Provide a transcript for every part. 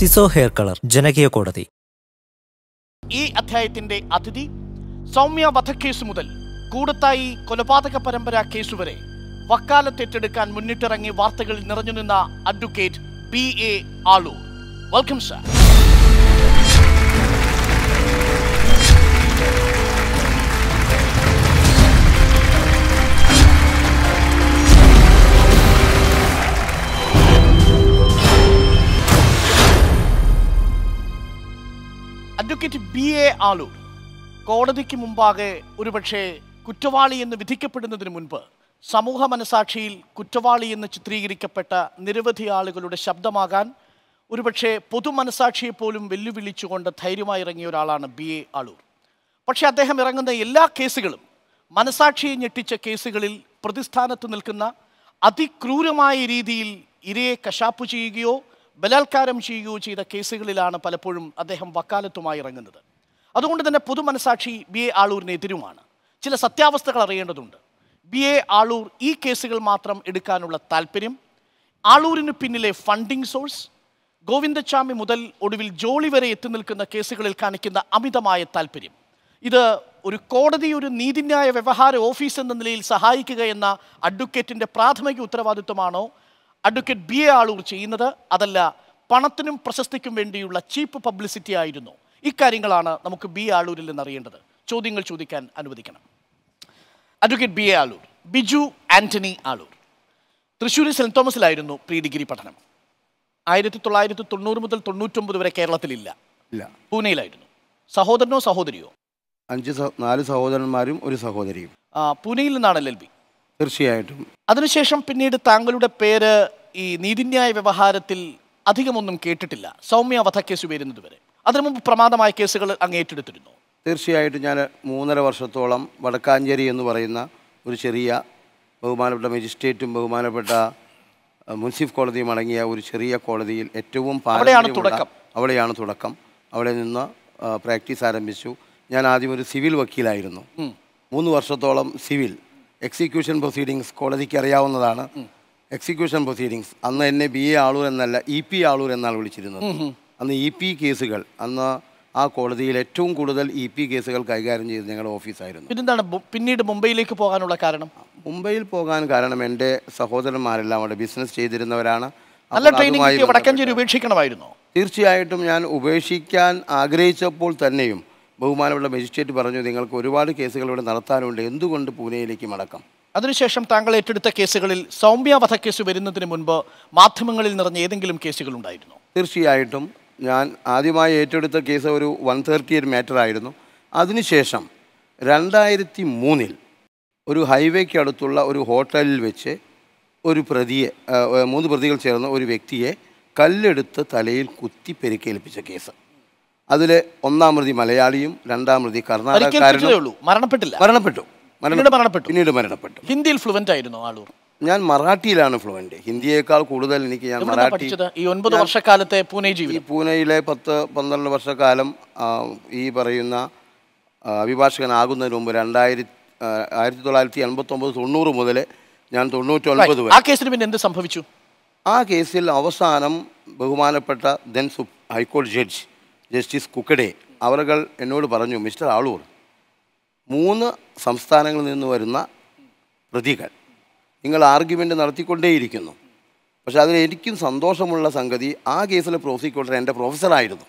സിസോ hair colour ജനകീയ കോടതി ഈ അധ്യായത്തിന്റെ അതിഥി സൗമ്യ വധക്കേസ് മുതൽ കൂടത്തായി കൊലപാതക പരമ്പര കേസ് വരെ വക്കാലത്തെറ്റെടുക്കാൻ മുന്നിട്ടിറങ്ങി വാർത്തകളിൽ നിറഞ്ഞു നിന്ന advocate P A Aloor welcome sir advocate B A Aloor കോടതിക്ക് മുമ്പാകെ ഒരുപക്ഷെ കുറ്റവാളി എന്ന് വിധിക്കപ്പെടുന്നതിന് മുൻപ് സമൂഹ മനസാക്ഷിയിൽ കുറ്റവാളി എന്ന് ചിത്രീകരിക്കപ്പെട്ട നിരവധി ആളുകളുടെ ശബ്ദമാകാൻ ഒരുപക്ഷെ പൊതുമനസാക്ഷിയെ പോലും വെല്ലുവിളിച്ചുകൊണ്ട് ധൈര്യമായി ഇറങ്ങിയ ഒരാളാണ് ബി എ ആളൂർ പക്ഷേ അദ്ദേഹം ഇറങ്ങുന്ന എല്ലാ കേസുകളും മനസാക്ഷിയെ ഞെട്ടിച്ച കേസുകളിൽ പ്രതിസ്ഥാനത്ത് നിൽക്കുന്ന അതിക്രൂരമായ രീതിയിൽ ഇരയെ കശാപ്പ് ചെയ്യുകയോ ബലാത്കാരം ചെയ്യുകയോ ചെയ്ത കേസുകളിലാണ് പലപ്പോഴും അദ്ദേഹം വക്കാലത്തുമായി ഇറങ്ങുന്നത് അതുകൊണ്ട് തന്നെ മനസാക്ഷി ബി എ ആളൂരിനെതിരുമാണ് ചില സത്യാവസ്ഥകൾ അറിയേണ്ടതുണ്ട് ബി എ ആളൂർ ഈ കേസുകൾ മാത്രം എടുക്കാനുള്ള താല്പര്യം ആളൂരിന് പിന്നിലെ ഫണ്ടിംഗ് സോഴ്സ് ഗോവിന്ദച്ചാമി മുതൽ ഒടുവിൽ ജോളി വരെ എത്തി നിൽക്കുന്ന കേസുകളിൽ കാണിക്കുന്ന അമിതമായ താല്പര്യം ഇത് ഒരു കോടതി ഒരു നീതിന്യായ വ്യവഹാര ഓഫീസ് എന്ന നിലയിൽ സഹായിക്കുക എന്ന അഡ്വക്കേറ്റിൻ്റെ പ്രാഥമിക ഉത്തരവാദിത്വമാണോ അഡ്വക്കേറ്റ് ബി എ ആളൂർ ചെയ്യുന്നത് അതല്ല പണത്തിനും പ്രശസ്തിക്കും വേണ്ടിയുള്ള ചീപ്പ് പബ്ലിസിറ്റി ആയിരുന്നു ഇക്കാര്യങ്ങളാണ് നമുക്ക് ബി ആളൂരിൽ നിന്ന് അറിയേണ്ടത് ചോദ്യങ്ങൾ ചോദിക്കാൻ അനുവദിക്കണം advocate B A Aloor Biju Antony Aloor തൃശ്ശൂരിൽ സെൻറ് തോമസിലായിരുന്നു പ്രീ ഡിഗ്രി പഠനം ആയിരത്തി തൊള്ളായിരത്തി തൊണ്ണൂറ് മുതൽ തൊണ്ണൂറ്റൊമ്പത് വരെ കേരളത്തിലില്ല ഇല്ല പൂനെയിലായിരുന്നു സഹോദരനോ സഹോദരിയോ അഞ്ച് നാല് സഹോദരന്മാരും ഒരു സഹോദരിയും പൂനെയിൽ നിന്നാണ് എൽ എൽ ബി തീർച്ചയായിട്ടും അതിനുശേഷം പിന്നീട് താങ്കളുടെ പേര് ഈ നീതിന്യായ വ്യവഹാരത്തിൽ അധികമൊന്നും കേട്ടിട്ടില്ല സൗമ്യ വധക്കേസ് വരുന്നത് വരെ അതിനു മുമ്പ് പ്രമാദമായ കേസുകൾ അങ്ങ് ഏറ്റെടുത്തിരുന്നു തീർച്ചയായിട്ടും ഞാൻ മൂന്നര വർഷത്തോളം വടക്കാഞ്ചേരി എന്ന് പറയുന്ന ഒരു ചെറിയ ബഹുമാനപ്പെട്ട മജിസ്ട്രേറ്റും ബഹുമാനപ്പെട്ട മുൻസിഫ് കോടതിയും അടങ്ങിയ ഒരു ചെറിയ കോടതിയിൽ ഏറ്റവും തുടക്കം അവിടെയാണ് തുടക്കം അവിടെ നിന്ന് പ്രാക്ടീസ് ആരംഭിച്ചു ഞാൻ ആദ്യം ഒരു സിവിൽ വക്കീലായിരുന്നു മൂന്ന് വർഷത്തോളം സിവിൽ എക്സിക്യൂഷൻ പ്രൊസീഡിങ്സ് കോടതിക്ക് അറിയാവുന്നതാണ് എക്സിക്യൂഷൻ പ്രൊസീഡിങ്സ് അന്ന് എന്നെ ബി എ ആളൂർ എന്നല്ല ഇ e പി ആളൂർ എന്നാണ് വിളിച്ചിരുന്നത് അന്ന് ഇ e പി കേസുകൾ അന്ന് ആ കോടതിയിൽ ഏറ്റവും കൂടുതൽ ഇ e പി കേസുകൾ കൈകാര്യം ചെയ്ത് ഞങ്ങളുടെ ഓഫീസായിരുന്നു പിന്നെന്താണ് പിന്നീട് മുംബൈയിലേക്ക് പോകാനുള്ള കാരണം മുംബൈയിൽ പോകാൻ കാരണം എൻ്റെ സഹോദരന്മാരെല്ലാം അവിടെ ബിസിനസ് ചെയ്തിരുന്നവരാണ് ട്രെയിനിങ് ഉപേക്ഷിക്കണമായിരുന്നു തീർച്ചയായിട്ടും ഞാൻ ഉപേക്ഷിക്കാൻ ആഗ്രഹിച്ചപ്പോൾ തന്നെയും ബഹുമാനമുള്ള മജിസ്ട്രേറ്റ് പറഞ്ഞു നിങ്ങൾക്ക് ഒരുപാട് കേസുകൾ ഇവിടെ നടത്താനുണ്ട് എന്തുകൊണ്ട് പൂനെയിലേക്ക് മടക്കം അതിനുശേഷം താങ്കൾ ഏറ്റെടുത്ത കേസുകളിൽ സൗമ്യ വധക്കേസ് വരുന്നതിന് മുൻപ് മാധ്യമങ്ങളിൽ നിറഞ്ഞ ഏതെങ്കിലും കേസുകൾ ഉണ്ടായിരുന്നു തീർച്ചയായിട്ടും ഞാൻ ആദ്യമായി ഏറ്റെടുത്ത കേസ് ഒരു വൺ തേർട്ടി എയ്റ്റ് മാറ്റർ ആയിരുന്നു അതിനുശേഷം രണ്ടായിരത്തി മൂന്നിൽ ഒരു ഹൈവേക്ക് അടുത്തുള്ള ഒരു ഹോട്ടലിൽ വെച്ച് ഒരു പ്രതിയെ മൂന്ന് പ്രതികൾ ചേർന്ന ഒരു വ്യക്തിയെ കല്ലെടുത്ത് തലയിൽ കുത്തി പെരുക്കേൽപ്പിച്ച കേസ് അതിൽ ഒന്നാം പ്രതി മലയാളിയും രണ്ടാം പ്രതി കർണാടകക്കാരനും മരണപ്പെട്ടു മരണപ്പെട്ടു മരണപ്പെട്ടു ഹിന്ദിയിൽ ആയിരുന്നു ഞാൻ മറാഠിയിലാണ് ഫ്ലുവൻ്റ് ഹിന്ദിയേക്കാൾ കൂടുതൽ എനിക്ക് ഞാൻ മറാഠി ഈ ഒൻപത് വർഷക്കാലത്തെ പൂനെ ജീവിതം പൂനെയിലെ പത്ത് പന്ത്രണ്ട് വർഷക്കാലം ഈ പറയുന്ന അഭിഭാഷകനാകുന്നതിന് മുമ്പ് രണ്ടായിരത്തി ആയിരത്തി തൊള്ളായിരത്തി എൺപത്തൊമ്പത് തൊണ്ണൂറ് മുതൽ ഞാൻ തൊണ്ണൂറ്റി ഒൻപത് ആ കേസിന് പിന്നെ എന്ത് സംഭവിച്ചു ആ കേസിൽ അവസാനം ബഹുമാനപ്പെട്ട ദെൻ ഹൈക്കോടതി ജഡ്ജി ജസ്റ്റിസ് കുക്കഡെ അവരുകൾ എന്നോട് പറഞ്ഞു മിസ്റ്റർ ആളൂർ മൂന്ന് സംസ്ഥാനങ്ങളിൽ നിന്ന് വരുന്ന പ്രതികൾ നിങ്ങൾ ആർഗ്യുമെൻ്റ് നടത്തിക്കൊണ്ടേയിരിക്കുന്നു പക്ഷേ അതിൽ എനിക്കും സന്തോഷമുള്ള സംഗതി ആ കേസിലെ പ്രോസിക്യൂട്ടർ എൻ്റെ പ്രൊഫസറായിരുന്നു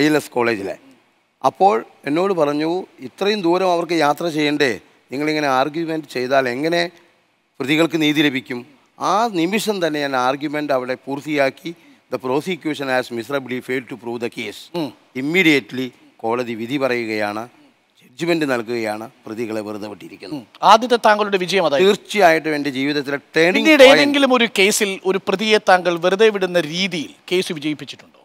ഐ എൽ എസ് കോളേജിലെ അപ്പോൾ എന്നോട് പറഞ്ഞു ഇത്രയും ദൂരം അവർക്ക് യാത്ര ചെയ്യണ്ടേ നിങ്ങളിങ്ങനെ ആർഗ്യുമെൻ്റ് ചെയ്താൽ എങ്ങനെ പ്രതികൾക്ക് നീതി ലഭിക്കും ആ നിമിഷം തന്നെ ഞാൻ ആർഗ്യുമെൻ്റ് അവിടെ പൂർത്തിയാക്കി the prosecution has miserably fail to prove the case immediately കോടതി വിധി പറയുകയാണ് ജഡ്ജ്മെന്റ് നൽകുകയാണ് പ്രതികളെ വെറുതെ വിട്ടിരിക്കുന്നു ആദ്യത്തെ താങ്കളുടെ വിജയം അതായത് തീർച്ചയായിട്ടും എന്റെ ജീവിതത്തിലെ ടേണിംഗ് ഏതെങ്കിലും ഒരു കേസിൽ ഒരു പ്രതിയെ താങ്കൾ വെറുതെ വിടുന്ന രീതിയിൽ കേസ് വിജയിപ്പിച്ചിട്ടുണ്ടോ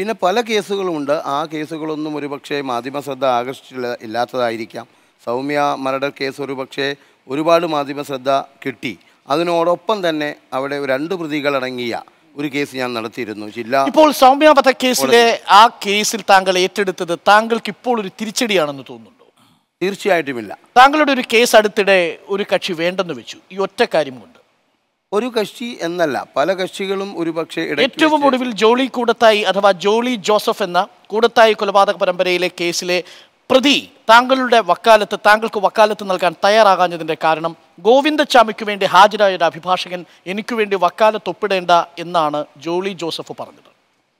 പിന്നെ പല കേസുകളുമുണ്ട് ആ കേസുകളൊന്നും ഒരുപക്ഷെ മാധ്യമ ശ്രദ്ധ ആകർഷിച്ചില്ല ഇല്ലാത്തതായിരിക്കാം സൗമ്യ മരടർ കേസ് ഒരുപക്ഷെ ഒരുപാട് മാധ്യമ ശ്രദ്ധ കിട്ടി അതിനോടൊപ്പം തന്നെ അവിടെ രണ്ട് പ്രതികളടങ്ങിയ ഒരു കേസ് ഞാൻ നടത്തിയിരുന്നു ജില്ലാ ഇപ്പോൾ സൗമ്യ കേസിലെ ആ കേസിൽ താങ്കൾ ഏറ്റെടുത്തത് താങ്കൾക്ക് ഇപ്പോൾ ഒരു തിരിച്ചടിയാണെന്ന് തോന്നുന്നുണ്ടോ തീർച്ചയായിട്ടുമില്ല താങ്കളുടെ ഒരു കേസ് അടുത്തിടെ ഒരു കക്ഷി വേണ്ടെന്ന് വെച്ചു ഈ ഒറ്റ കാര്യം കൊണ്ട് ഒരു കക്ഷി എന്നല്ല പല കക്ഷികളും ഒരു പക്ഷേ ഏറ്റവും ഒടുവിൽ ജോളി കൂടത്തായി അഥവാ ജോളി ജോസഫ് എന്ന കൂടത്തായി കൊലപാതക പരമ്പരയിലെ കേസിലെ പ്രതി താങ്കളുടെ വക്കാലത്ത് താങ്കൾക്ക് വക്കാലത്ത് നൽകാൻ തയ്യാറാകാഞ്ഞതിൻ്റെ കാരണം ഗോവിന്ദച്ചാമിക്ക് വേണ്ടി ഹാജരായ ഒരു അഭിഭാഷകൻ എനിക്ക് വേണ്ടി വക്കാലത്തൊപ്പിടേണ്ട എന്നാണ് ജോളി ജോസഫ് പറഞ്ഞത്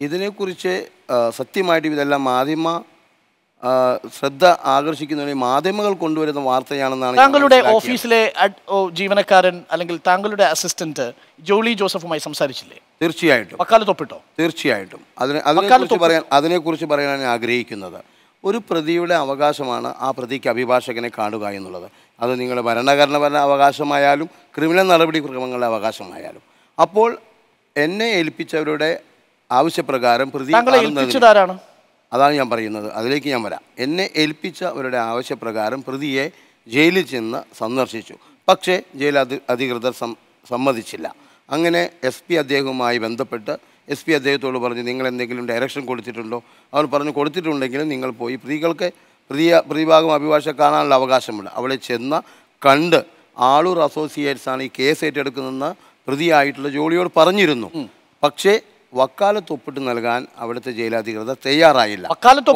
ഇതിനെക്കുറിച്ച് സത്യമായിട്ട് ഇതെല്ലാം മാധ്യമ ശ്രദ്ധ ആകർഷിക്കുന്ന മാധ്യമങ്ങൾ കൊണ്ടുവരുന്ന വാർത്തയാണെന്നാണ് താങ്കളുടെ ഓഫീസിലെ ജീവനക്കാരൻ അല്ലെങ്കിൽ താങ്കളുടെ അസിസ്റ്റന്റ് ജോളി ജോസഫുമായി സംസാരിച്ചില്ലേ തീർച്ചയായിട്ടും വക്കാലത്തൊപ്പിട്ടോ തീർച്ചയായിട്ടും അതിനെ അതിനെക്കുറിച്ച് പറയാൻ അതിനെക്കുറിച്ച് പറയാൻ ആഗ്രഹിക്കുന്നത് ഒരു പ്രതിയുടെ അവകാശമാണ് ആ പ്രതിക്ക് അഭിഭാഷകനെ കാണുക എന്നുള്ളത് അത് നിങ്ങളുടെ ഭരണഘടനാപരമായ അവകാശമായാലും ക്രിമിനൽ നടപടി ക്രമങ്ങളുടെ അവകാശമായാലും അപ്പോൾ എന്നെ ഏൽപ്പിച്ചവരുടെ ആവശ്യപ്രകാരം പ്രതി അതാണ് ഞാൻ പറയുന്നത് അതിലേക്ക് ഞാൻ വരാം എന്നെ ഏൽപ്പിച്ചവരുടെ ആവശ്യപ്രകാരം പ്രതിയെ ജയിലിൽ ചെന്ന് സന്ദർശിച്ചു പക്ഷേ ജയിൽ അധി അധികൃതർ സമ്മതിച്ചില്ല അങ്ങനെ എസ് പി അദ്ദേഹവുമായി ബന്ധപ്പെട്ട് എസ് പി അദ്ദേഹത്തോട് പറഞ്ഞു നിങ്ങൾ എന്തെങ്കിലും ഡയറക്ഷൻ കൊടുത്തിട്ടുണ്ടോ അവർ പറഞ്ഞു കൊടുത്തിട്ടുണ്ടെങ്കിലും നിങ്ങൾ പോയി പ്രതികൾക്ക് പ്രതിയ പ്രതിഭാഗം അഭിഭാഷക കാണാനുള്ള അവകാശമുണ്ട് അവിടെ ചെന്ന് കണ്ട് ആളൂർ അസോസിയേറ്റ്സാണ് ഈ കേസ് ഏറ്റെടുക്കുന്നതെന്ന് പ്രതിയായിട്ടുള്ള ജോളിയോട് പറഞ്ഞിരുന്നു പക്ഷേ വക്കാലത്തൊപ്പിട്ട് നൽകാൻ അവിടുത്തെ ജയിലധികൃതർ തയ്യാറായില്ല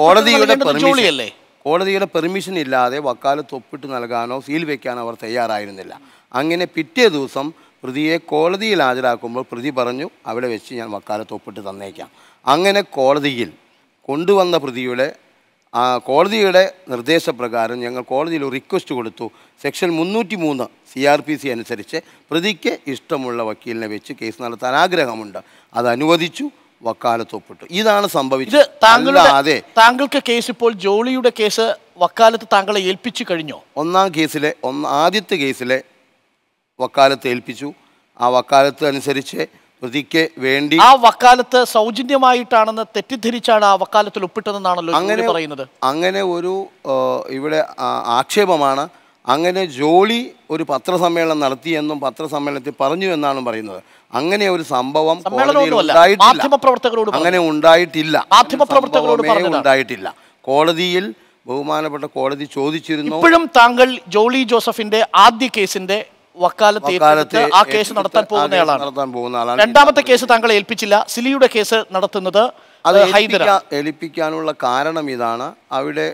കോടതിയുടെ പെർമിഷൻ കോടതിയുടെ പെർമിഷൻ ഇല്ലാതെ വക്കാലത്തൊപ്പിട്ട് നൽകാനോ സീൽ വെക്കാനോ അവർ തയ്യാറായിരുന്നില്ല അങ്ങനെ പിറ്റേ ദിവസം പ്രതിയെ കോടതിയിൽ ഹാജരാക്കുമ്പോൾ പ്രതി പറഞ്ഞു അവിടെ വെച്ച് ഞാൻ വക്കാലത്തൊപ്പിട്ട് തന്നേക്കാം അങ്ങനെ കോടതിയിൽ കൊണ്ടുവന്ന പ്രതിയുടെ കോടതിയുടെ നിർദ്ദേശപ്രകാരം ഞങ്ങൾ കോടതിയിൽ റിക്വസ്റ്റ് കൊടുത്തു സെക്ഷൻ മുന്നൂറ്റി മൂന്ന് സി ആർ പി സി അനുസരിച്ച് പ്രതിക്ക് ഇഷ്ടമുള്ള വക്കീലിനെ വെച്ച് കേസ് നടത്താൻ ആഗ്രഹമുണ്ട് അത് അനുവദിച്ചു വക്കാലത്ത് ഒപ്പിട്ടു ഇതാണ് സംഭവിച്ചത് താങ്കളുടെ താങ്കൾക്ക് കേസ് ഇപ്പോൾ ജോളിയുടെ കേസ് വക്കാലത്ത് താങ്കളെ ഏൽപ്പിച്ചു കഴിഞ്ഞോ ഒന്നാം കേസിലെ ഒന്ന് ആദ്യത്തെ കേസിലെ വക്കാലത്ത് ഏൽപ്പിച്ചു ആ വക്കാലത്ത് അനുസരിച്ച് പ്രതിക്ക് വേണ്ടി ആ വക്കാലത്ത് സൗജന്യമായിട്ടാണെന്ന് തെറ്റിദ്ധരിച്ചാണ് ആ വക്കാലത്തിൽ ഒപ്പിട്ടതെന്നാണല്ലോ അങ്ങനെ പറയുന്നത് അങ്ങനെ ഒരു ഇവിടെ ആക്ഷേപമാണ് അങ്ങനെ ജോളി ഒരു പത്രസമ്മേളനം നടത്തിയെന്നും പത്രസമ്മേളനത്തിൽ പറഞ്ഞു എന്നാണ് പറയുന്നത് അങ്ങനെ ഒരു സംഭവം അങ്ങനെ ഉണ്ടായിട്ടില്ല ഉണ്ടായിട്ടില്ല കോടതിയിൽ ബഹുമാനപ്പെട്ട കോടതി ചോദിച്ചിരുന്നു ഇപ്പോഴും താങ്കൾ ജോളി ജോസഫിന്റെ ആദ്യ കേസിന്റെ വക്കാലത്ത് ആ കേസ് നടത്താൻ ആളാണ് രണ്ടാമത്തെ കേസ് താങ്കൾ ഏൽപ്പിച്ചില്ല സിലിയുടെ കേസ് നടത്തുന്നത് അത് ഏൽപ്പിക്കാനുള്ള കാരണം ഇതാണ് അവിടെ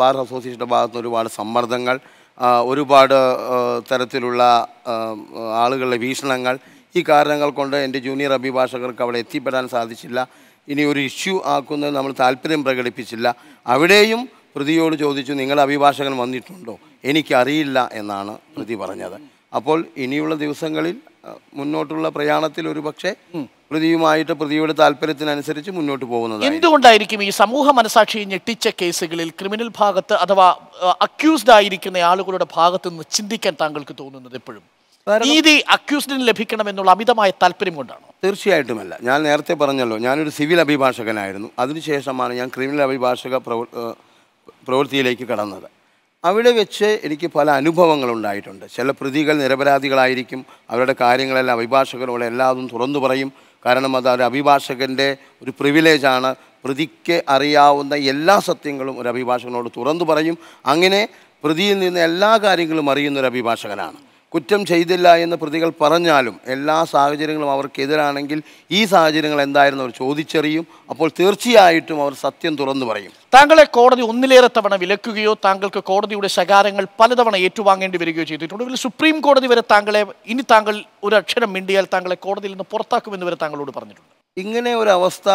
ബാർ അസോസിയേഷൻ്റെ ഭാഗത്ത് ഒരുപാട് സമ്മർദ്ദങ്ങൾ ഒരുപാട് തരത്തിലുള്ള ആളുകളുടെ വീക്ഷണങ്ങൾ ഈ കാരണങ്ങൾ കൊണ്ട് എൻ്റെ ജൂനിയർ അഭിഭാഷകർക്ക് അവിടെ എത്തിപ്പെടാൻ സാധിച്ചില്ല ഇനി ഒരു ഇഷ്യൂ ആക്കുന്നത് നമ്മൾ താല്പര്യം പ്രകടിപ്പിച്ചില്ല അവിടെയും പ്രതിയോട് ചോദിച്ചു നിങ്ങളുടെ അഭിഭാഷകൻ വന്നിട്ടുണ്ടോ എനിക്കറിയില്ല എന്നാണ് പ്രതി പറഞ്ഞത് അപ്പോൾ ഇനിയുള്ള ദിവസങ്ങളിൽ മുന്നോട്ടുള്ള പ്രയാണത്തിൽ ഒരു പക്ഷേ പ്രതിയുമായിട്ട് പ്രതിയുടെ താല്പര്യത്തിനനുസരിച്ച് മുന്നോട്ട് പോകുന്നത് എന്തുകൊണ്ടായിരിക്കും ഈ സമൂഹ മനസാക്ഷി ഞെട്ടിച്ച കേസുകളിൽ ക്രിമിനൽ ഭാഗത്ത് അഥവാ അക്യൂസ്ഡ് ആയിരിക്കുന്ന ആളുകളുടെ ഭാഗത്ത് നിന്ന് ചിന്തിക്കാൻ താങ്കൾക്ക് തോന്നുന്നത് എപ്പോഴും നീതി അക്യൂസ്ഡിന് ലഭിക്കണം എന്നുള്ള അമിതമായ താല്പര്യം കൊണ്ടാണ് തീർച്ചയായിട്ടുമല്ല ഞാൻ നേരത്തെ പറഞ്ഞല്ലോ ഞാനൊരു സിവിൽ അഭിഭാഷകനായിരുന്നു അതിനുശേഷമാണ് ഞാൻ ക്രിമിനൽ അഭിഭാഷക പ്രവൃത്തിയിലേക്ക് കടന്നത് അവിടെ വെച്ച് എനിക്ക് പല അനുഭവങ്ങളുണ്ടായിട്ടുണ്ട് ചില പ്രതികൾ നിരപരാധികളായിരിക്കും അവരുടെ കാര്യങ്ങളെല്ലാം അഭിഭാഷകരോട് എല്ലാതും തുറന്നു പറയും കാരണം അത് ഒരു അഭിഭാഷകൻ്റെ ഒരു പ്രിവിലേജാണ് പ്രതിക്ക് അറിയാവുന്ന എല്ലാ സത്യങ്ങളും ഒരു അഭിഭാഷകനോട് തുറന്നു പറയും അങ്ങനെ പ്രതിയിൽ നിന്ന് എല്ലാ കാര്യങ്ങളും അറിയുന്ന ഒരു അഭിഭാഷകനാണ് കുറ്റം ചെയ്തില്ല എന്ന് പ്രതികൾ പറഞ്ഞാലും എല്ലാ സാഹചര്യങ്ങളും അവർക്കെതിരാണെങ്കിൽ ഈ സാഹചര്യങ്ങൾ എന്തായിരുന്നു അവർ ചോദിച്ചറിയും അപ്പോൾ തീർച്ചയായിട്ടും അവർ സത്യം തുറന്നു പറയും താങ്കളെ കോടതി ഒന്നിലേറെ തവണ വിലക്കുകയോ താങ്കൾക്ക് കോടതിയുടെ ശകാരങ്ങൾ പലതവണ ഏറ്റുവാങ്ങേണ്ടി വരികയോ ചെയ്തിട്ടുണ്ട് സുപ്രീം കോടതി വരെ താങ്കളെ ഇനി താങ്കൾ ഒരു അക്ഷരം മിണ്ടിയാൽ താങ്കളെ കോടതിയിൽ നിന്ന് പുറത്താക്കുമെന്ന് വരെ താങ്കളോട് പറഞ്ഞിട്ടുണ്ട് ഇങ്ങനെ ഒരു അവസ്ഥ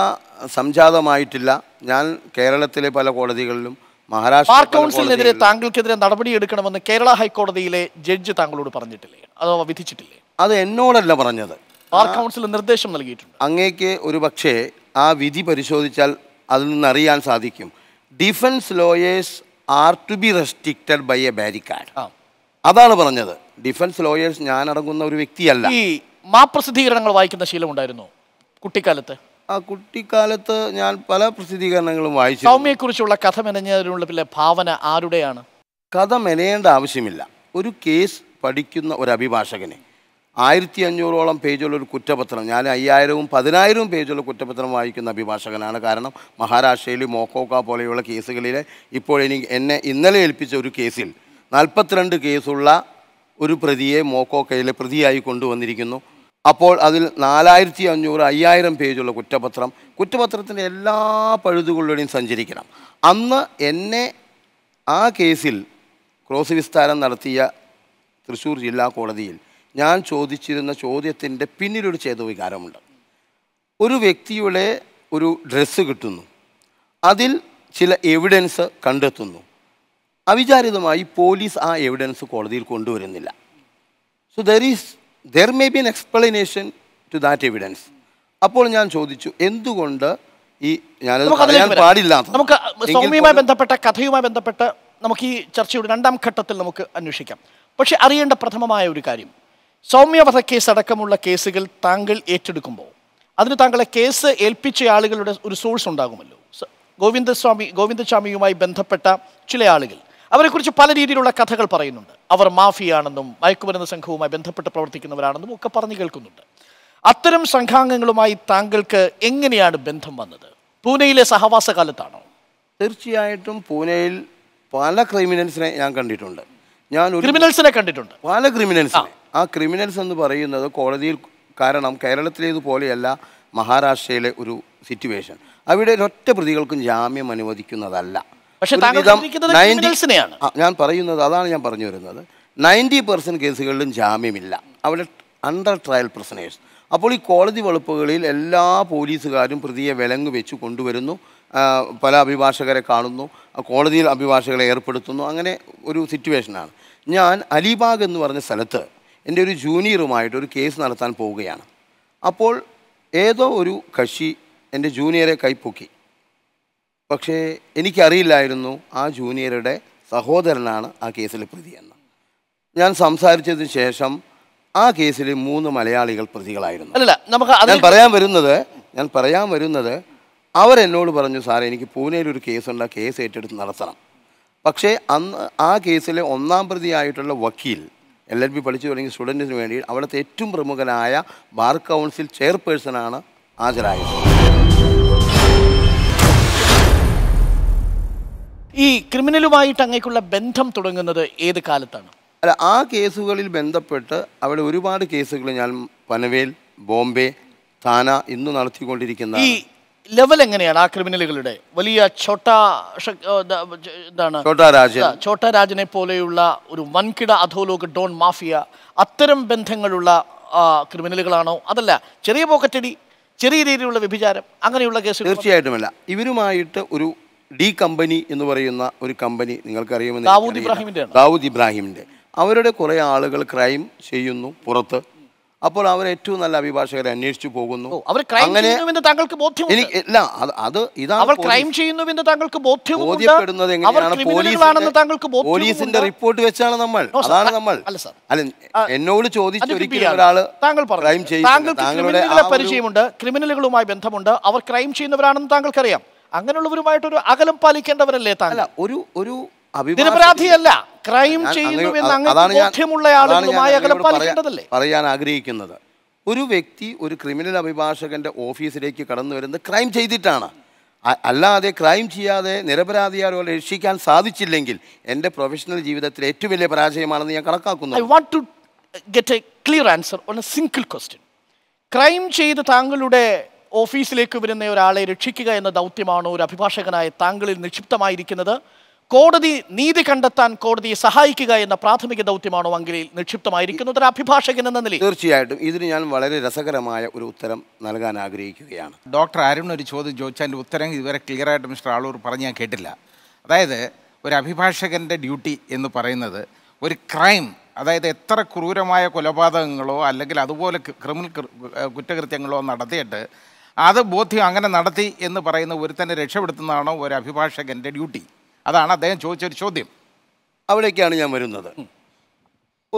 സംജാതമായിട്ടില്ല ഞാൻ കേരളത്തിലെ പല കോടതികളിലും മഹാരാഷ്ട്ര കൗൺസിലിനെതിരെ താങ്കൾക്കെതിരെ നടപടി എടുക്കണമെന്ന് കേരള ഹൈക്കോടതിയിലെ ജഡ്ജ് താങ്കളോട് പറഞ്ഞിട്ടില്ലേ അതോ വിധിച്ചിട്ടില്ലേ അത് എന്നോടല്ല പറഞ്ഞത് ബാർ കൗൺസിൽ നിർദ്ദേശം നൽകിയിട്ടുണ്ട് അങ്ങേക്ക് ഒരു പക്ഷേ ആ വിധി പരിശോധിച്ചാൽ അതിൽ നിന്ന് അറിയാൻ സാധിക്കും defence lawyers are to be restricted by a barricade അതാണ് പറഞ്ഞത് ഡിഫൻസ് ലോയേഴ്സ് ഞാനടങ്ങുന്ന ഒരു വ്യക്തിയല്ല ഈ മാപ്രസിദ്ധീകരണങ്ങൾ വായിക്കുന്ന ശീലമുണ്ടായിരുന്നു കുട്ടിക്കാലത്ത് ആ കുട്ടിക്കാലത്ത് ഞാൻ പല പ്രസിദ്ധീകരണങ്ങളും വായിച്ചു കുറിച്ചുള്ള കഥ മെനഞ്ഞതിനുള്ള ഭാവന ആരുടെയാണ് കഥ മെനയേണ്ട ആവശ്യമില്ല ഒരു കേസ് പഠിക്കുന്ന ഒരു അഭിഭാഷകനെ ആയിരത്തി അഞ്ഞൂറോളം പേജുള്ള ഒരു കുറ്റപത്രം ഞാൻ അയ്യായിരവും പതിനായിരവും പേജുള്ള കുറ്റപത്രം വായിക്കുന്ന അഭിഭാഷകനാണ് കാരണം മഹാരാഷ്ട്രയിൽ മോക്കോക്ക പോലെയുള്ള കേസുകളിലെ ഇപ്പോൾ ഇനി എന്നെ ഇന്നലെ ഏൽപ്പിച്ച ഒരു കേസിൽ നാൽപ്പത്തിരണ്ട് കേസുള്ള ഒരു പ്രതിയെ മോക്കോക്കയിലെ പ്രതിയായി കൊണ്ടുവന്നിരിക്കുന്നു അപ്പോൾ അതിൽ നാലായിരത്തി അഞ്ഞൂറ് അയ്യായിരം പേജുള്ള കുറ്റപത്രം കുറ്റപത്രത്തിൻ്റെ എല്ലാ പഴുതുകളിലൂടെയും സഞ്ചരിക്കണം അന്ന് എന്നെ ആ കേസിൽ ക്രോസ് വിസ്താരം നടത്തിയ തൃശ്ശൂർ ജില്ലാ കോടതിയിൽ ഞാൻ ചോദിച്ചിരുന്ന ചോദ്യത്തിൻ്റെ പിന്നിലൊരു ചേതവികാരമുണ്ട് ഒരു വ്യക്തിയുടെ ഒരു ഡ്രസ്സ് കിട്ടുന്നു അതിൽ ചില എവിഡൻസ് കണ്ടെത്തുന്നു അവിചാരിതമായി പോലീസ് ആ എവിഡൻസ് കോടതിയിൽ കൊണ്ടുവരുന്നില്ല so there is there may be an explanation to that evidence അപ്പോൾ ഞാൻ ചോദിച്ചു എന്തുകൊണ്ട് ഈ ഞാൻ പാടില്ല നമുക്ക് സൗമ്യയുമായി ബന്ധപ്പെട്ട കഥയുമായി ബന്ധപ്പെട്ട് നമുക്ക് ഈ ചർച്ചയുടെ രണ്ടാം ഘട്ടത്തിൽ നമുക്ക് അന്വേഷിക്കാം പക്ഷെ അറിയേണ്ട പ്രഥമമായ ഒരു കാര്യം സൗമ്യവധ കേസ് അടക്കമുള്ള കേസുകൾ താങ്കൾ ഏറ്റെടുക്കുമ്പോൾ അതിന് താങ്കളെ കേസ് ഏൽപ്പിച്ച ആളുകളുടെ ഒരു സോഴ്സ് ഉണ്ടാകുമല്ലോ ഗോവിന്ദസ്വാമി ഗോവിന്ദസ്വാമിയുമായി ബന്ധപ്പെട്ട ചില ആളുകൾ അവരെക്കുറിച്ച് പല രീതിയിലുള്ള കഥകൾ പറയുന്നുണ്ട് അവർ മാഫിയാണെന്നും മയക്കുമരുന്ന് സംഘവുമായി ബന്ധപ്പെട്ട് പ്രവർത്തിക്കുന്നവരാണെന്നും ഒക്കെ പറഞ്ഞു കേൾക്കുന്നുണ്ട് അത്തരം സംഘാംഗങ്ങളുമായി താങ്കൾക്ക് എങ്ങനെയാണ് ബന്ധം വന്നത് പൂനെയിലെ സഹവാസ കാലത്താണോ തീർച്ചയായിട്ടും പൂനെയിൽ പല ക്രിമിനൽസിനെ ഞാൻ കണ്ടിട്ടുണ്ട് ഞാൻ ക്രിമിനൽസിനെ കണ്ടിട്ടുണ്ട് പല ക്രിമിനൽസിനെ ആ ക്രിമിനൽസ് എന്ന് പറയുന്നത് കോടതിയിൽ കാരണം കേരളത്തിലേതുപോലെയല്ല മഹാരാഷ്ട്രയിലെ ഒരു സിറ്റുവേഷൻ അവിടെ ഒരൊറ്റ പ്രതികൾക്കും ജാമ്യം അനുവദിക്കുന്നതല്ല പക്ഷേ ഞാൻ പറയുന്നത് അതാണ് ഞാൻ പറഞ്ഞു വരുന്നത് നയൻറ്റി പെർസെൻറ്റ് കേസുകളിലും ജാമ്യമില്ല അവിടെ അണ്ടർ ട്രയൽ പ്രസനേഴ്സ് അപ്പോൾ ഈ കോടതി വളപ്പുകളിൽ എല്ലാ പോലീസുകാരും പ്രതിയെ വിലങ്ങ് വെച്ച് കൊണ്ടുവരുന്നു പല അഭിഭാഷകരെ കാണുന്നു കോടതിയിൽ അഭിഭാഷകരെ ഏർപ്പെടുത്തുന്നു അങ്ങനെ ഒരു സിറ്റുവേഷനാണ് ഞാൻ അലിബാഗ് എന്ന് പറഞ്ഞ സ്ഥലത്ത് എൻ്റെ ഒരു ജൂനിയറുമായിട്ട് ഒരു കേസ് നടത്താൻ പോവുകയാണ് അപ്പോൾ ഏതോ ഒരു കക്ഷി എൻ്റെ ജൂനിയറെ കൈപ്പൊക്കി പക്ഷേ എനിക്കറിയില്ലായിരുന്നു ആ ജൂനിയറുടെ സഹോദരനാണ് ആ കേസിൽ പ്രതിയെന്ന് ഞാൻ സംസാരിച്ചതിന് ശേഷം ആ കേസിൽ മൂന്ന് മലയാളികൾ പ്രതികളായിരുന്നു അല്ല നമുക്ക് ഞാൻ പറയാൻ വരുന്നത് ഞാൻ പറയാൻ വരുന്നത് അവരെന്നോട് പറഞ്ഞു സാർ എനിക്ക് പൂനെയിൽ ഒരു കേസുണ്ട് ആ കേസ് ഏറ്റെടുത്ത് നടത്തണം പക്ഷേ അന്ന് ആ കേസിലെ ഒന്നാം പ്രതിയായിട്ടുള്ള വക്കീൽ എൽ എൽ ബി പഠിച്ചു തുടങ്ങിയ സ്റ്റുഡൻറ്റിന് വേണ്ടി അവിടുത്തെ ഏറ്റവും പ്രമുഖനായ ബാർ കൗൺസിൽ ചെയർപേഴ്സണാണ് ഹാജരായത് ഈ ക്രിമിനലുമായിട്ട് അങ്ങേക്കുള്ള ബന്ധം തുടങ്ങുന്നത് ഏത് കാലത്താണ് അല്ല ആ കേസുകളിൽ ബന്ധപ്പെട്ട് അവിടെ ഒരുപാട് കേസുകൾ ഞാൻ പനവേൽ ബോംബെ താന ഇന്ന് നടത്തിക്കൊണ്ടിരിക്കുന്ന ഈ ലെവൽ എങ്ങനെയാണ് ആ ക്രിമിനലുകളുടെ വലിയ ഛോട്ടാ എന്താണ് രാജനെ പോലെയുള്ള ഒരു വൻകിട അധോലോക ഡോൺ മാഫിയ അത്തരം ബന്ധങ്ങളുള്ള ക്രിമിനലുകളാണോ അതല്ല ചെറിയ പോക്കറ്റടി ചെറിയ രീതിയിലുള്ള വ്യഭിചാരം അങ്ങനെയുള്ള കേസ് തീർച്ചയായിട്ടുമല്ല ഇവരുമായിട്ട് ഒരു ഡി കമ്പനി എന്ന് പറയുന്ന ഒരു കമ്പനി നിങ്ങൾക്കറിയുമെന്ന് ദാവൂദ് ഇബ്രാഹിമിൻ്റെ ദാവൂദ് അവരുടെ കുറേ ആളുകൾ ക്രൈം ചെയ്യുന്നു പുറത്ത് അപ്പോൾ അവർ ഏറ്റവും നല്ല അഭിഭാഷകരെ അന്വേഷിച്ചു പോകുന്നു താങ്കൾക്ക് ഇല്ല അത് ഇതാണ് അവർ ക്രൈം താങ്കൾക്ക് താങ്കൾക്ക് പോലീസിന്റെ റിപ്പോർട്ട് വെച്ചാണ് നമ്മൾ അതാണ് നമ്മൾ അല്ല എന്നോട് ചോദിച്ചു താങ്കൾ ക്രൈം പരിചയമുണ്ട് ക്രിമിനലുകളുമായി ബന്ധമുണ്ട് അവർ ക്രൈം ചെയ്യുന്നവരാണെന്ന് താങ്കൾക്കറിയാം അങ്ങനെയുള്ളവരുമായിട്ടൊരു അകലം പാലിക്കേണ്ടവരല്ലേ താങ്കൾ ഒരു ഒരു നിരപരാധിയല്ല ക്രൈം ചെയ്യുന്നു എന്ന് ബോധ്യമുള്ള ആളുകളുമായി അകലം പാലിക്കേണ്ടതല്ലേ പറയാൻ ആഗ്രഹിക്കുന്നത് ഒരു വ്യക്തി ഒരു ക്രിമിനൽ അഭിഭാഷകന്റെ ഓഫീസിലേക്ക് കടന്നു വരുന്നത് ക്രൈം ചെയ്തിട്ടാണ് അല്ലാതെ ക്രൈം ചെയ്യാതെ നിരപരാധിയാരോ രക്ഷിക്കാൻ സാധിച്ചില്ലെങ്കിൽ എൻ്റെ പ്രൊഫഷണൽ ജീവിതത്തിൽ ഏറ്റവും വലിയ പരാജയമാണെന്ന് ഞാൻ കണക്കാക്കുന്നു I want to get a clear answer on a single question crime ചെയ്ത് താങ്കളുടെ ഓഫീസിലേക്ക് വരുന്ന ഒരാളെ രക്ഷിക്കുക എന്ന ദൗത്യമാണ് ഒരു അഭിഭാഷകനായ താങ്കളിൽ നിക്ഷിപ്തമായിരിക്കുന്നത് കോടതി നീതി കണ്ടെത്താൻ കോടതിയെ സഹായിക്കുക എന്ന പ്രാഥമിക ദൗത്യമാണോ അങ്കിലിൽ നിക്ഷിപ്തമായിരിക്കുന്നത് ഒരു അഭിഭാഷകൻ എന്ന നിലയിൽ തീർച്ചയായിട്ടും ഇതിന് ഞാൻ വളരെ രസകരമായ ഒരു ഉത്തരം നൽകാൻ ആഗ്രഹിക്കുകയാണ് ഡോക്ടർ അരുൺ ഒരു ചോദ്യം ചോദിച്ചാൽ ഉത്തരം ഇതുവരെ ക്ലിയറായിട്ട് മിസ്റ്റർ ആളൂർ പറഞ്ഞ് ഞാൻ കേട്ടില്ല അതായത് ഒരു അഭിഭാഷകൻ്റെ ഡ്യൂട്ടി എന്ന് പറയുന്നത് ഒരു ക്രൈം അതായത് എത്ര ക്രൂരമായ കൊലപാതകങ്ങളോ അല്ലെങ്കിൽ അതുപോലെ ക്രിമിനൽ കുറ്റകൃത്യങ്ങളോ നടത്തിയിട്ട് അത് ബോധ്യം അങ്ങനെ നടത്തി എന്ന് പറയുന്ന ഒരുത്തനെ രക്ഷപ്പെടുത്തുന്നതാണോ ഒരു അഭിഭാഷകൻ്റെ ഡ്യൂട്ടി അതാണ് അദ്ദേഹം ചോദിച്ചൊരു ചോദ്യം അവിടേക്കാണ് ഞാൻ വരുന്നത്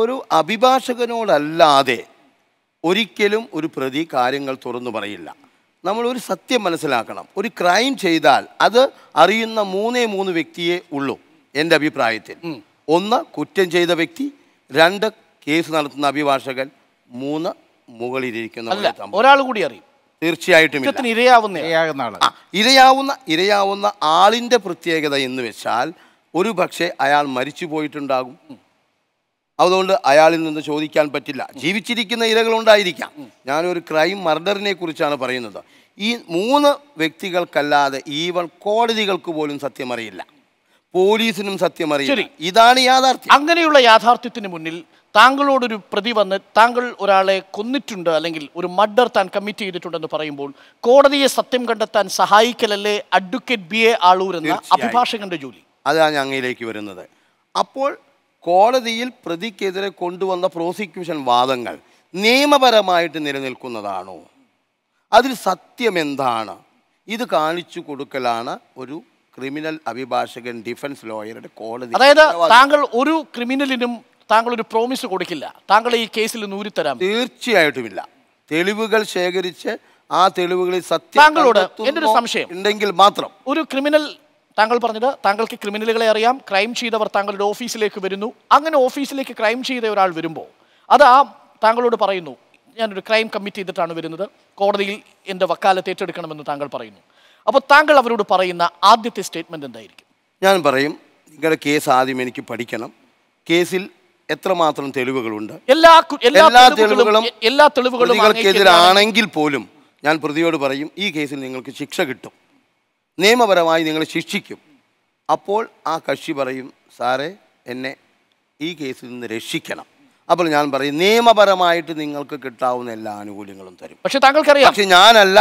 ഒരു അഭിഭാഷകനോടല്ലാതെ ഒരിക്കലും ഒരു പ്രതി കാര്യങ്ങൾ തുറന്നു പറയില്ല നമ്മൾ ഒരു സത്യം മനസ്സിലാക്കണം ഒരു ക്രൈം ചെയ്താൽ അത് അറിയുന്ന മൂന്നേ മൂന്ന് വ്യക്തിയെ ഉള്ളൂ എൻ്റെ അഭിപ്രായത്തിൽ ഒന്ന് കുറ്റം ചെയ്ത വ്യക്തി രണ്ട് കേസ് നടത്തുന്ന അഭിഭാഷകൻ മൂന്ന് മുകളിലിരിക്കുന്ന ഒരാൾ കൂടി അറിയും തീർച്ചയായിട്ടും ഇരയാവുന്ന ഇരയാകുന്ന ആൾ ഇരയാവുന്ന ഇരയാവുന്ന ആളിൻ്റെ പ്രത്യേകത എന്ന് വെച്ചാൽ ഒരു പക്ഷേ അയാൾ മരിച്ചു പോയിട്ടുണ്ടാകും അതുകൊണ്ട് അയാളിൽ നിന്ന് ചോദിക്കാൻ പറ്റില്ല ജീവിച്ചിരിക്കുന്ന ഇരകളുണ്ടായിരിക്കാം ഞാനൊരു ക്രൈം മർഡറിനെ കുറിച്ചാണ് പറയുന്നത് ഈ മൂന്ന് വ്യക്തികൾക്കല്ലാതെ ഈവൻ കോടതികൾക്ക് പോലും സത്യമറിയില്ല പോലീസിനും സത്യമറിയില്ല ഇതാണ് യാഥാർത്ഥ്യം അങ്ങനെയുള്ള യാഥാർത്ഥ്യത്തിന് മുന്നിൽ താങ്കളോടൊരു പ്രതി വന്ന് താങ്കൾ ഒരാളെ കൊന്നിട്ടുണ്ട് അല്ലെങ്കിൽ ഒരു മർഡർ താൻ കമ്മിറ്റ് ചെയ്തിട്ടുണ്ടെന്ന് പറയുമ്പോൾ കോടതിയെ സത്യം കണ്ടെത്താൻ സഹായിക്കലല്ലേ അഡ്വക്കേറ്റ് ബി എ ആളൂർ എന്ന അഭിഭാഷകന്റെ ജോലി അതാണ് അങ്ങയിലേക്ക് വരുന്നത് അപ്പോൾ കോടതിയിൽ പ്രതിക്കെതിരെ കൊണ്ടുവന്ന പ്രോസിക്യൂഷൻ വാദങ്ങൾ നിയമപരമായിട്ട് നിലനിൽക്കുന്നതാണോ അതിൽ സത്യം എന്താണ് ഇത് കാണിച്ചു കൊടുക്കലാണ് ഒരു ക്രിമിനൽ അഭിഭാഷകൻ ഡിഫൻസ് ലോയറുടെ കോടതി അതായത് താങ്കൾ ഒരു ക്രിമിനലിനും താങ്കൾ ഒരു പ്രോമിസ് കൊടുക്കില്ല താങ്കൾ ഈ കേസിൽ നൂരിത്തരാം തീർച്ചയായിട്ടുമില്ല തെളിവുകൾ ശേഖരിച്ച് ആ തെളിവുകളിൽ സത്യം താങ്കളോട് എൻ്റെ ഒരു സംശയം ഉണ്ടെങ്കിൽ മാത്രം ഒരു ക്രിമിനൽ താങ്കൾ പറഞ്ഞത് താങ്കൾക്ക് ക്രിമിനലുകളെ അറിയാം ക്രൈം ചെയ്തവർ താങ്കളുടെ ഓഫീസിലേക്ക് വരുന്നു അങ്ങനെ ഓഫീസിലേക്ക് ക്രൈം ചെയ്ത ഒരാൾ വരുമ്പോൾ അത് ആ താങ്കളോട് പറയുന്നു ഞാനൊരു ക്രൈം കമ്മിറ്റ് ചെയ്തിട്ടാണ് വരുന്നത് കോടതിയിൽ എൻ്റെ വക്കാലത്ത് ഏറ്റെടുക്കണമെന്ന് താങ്കൾ പറയുന്നു അപ്പോൾ താങ്കൾ അവരോട് പറയുന്ന ആദ്യത്തെ സ്റ്റേറ്റ്മെൻറ്റ് എന്തായിരിക്കും ഞാൻ പറയും നിങ്ങളുടെ കേസ് ആദ്യം എനിക്ക് പഠിക്കണം കേസിൽ എത്രമാത്രം തെളിവുകളുണ്ട് എല്ലാ എല്ലാ തെളിവുകളും എല്ലാ തെളിവുകളും പ്രതികൾക്കെതിരാണെങ്കിൽ പോലും ഞാൻ പ്രതിയോട് പറയും ഈ കേസിൽ നിങ്ങൾക്ക് ശിക്ഷ കിട്ടും നിയമപരമായി നിങ്ങൾ ശിക്ഷിക്കും അപ്പോൾ ആ കക്ഷി പറയും സാറേ എന്നെ ഈ കേസിൽ നിന്ന് രക്ഷിക്കണം അപ്പോൾ ഞാൻ പറയും നിയമപരമായിട്ട് നിങ്ങൾക്ക് കിട്ടാവുന്ന എല്ലാ ആനുകൂല്യങ്ങളും തരും പക്ഷെ താങ്കൾക്കറിയാം പക്ഷെ ഞാനല്ല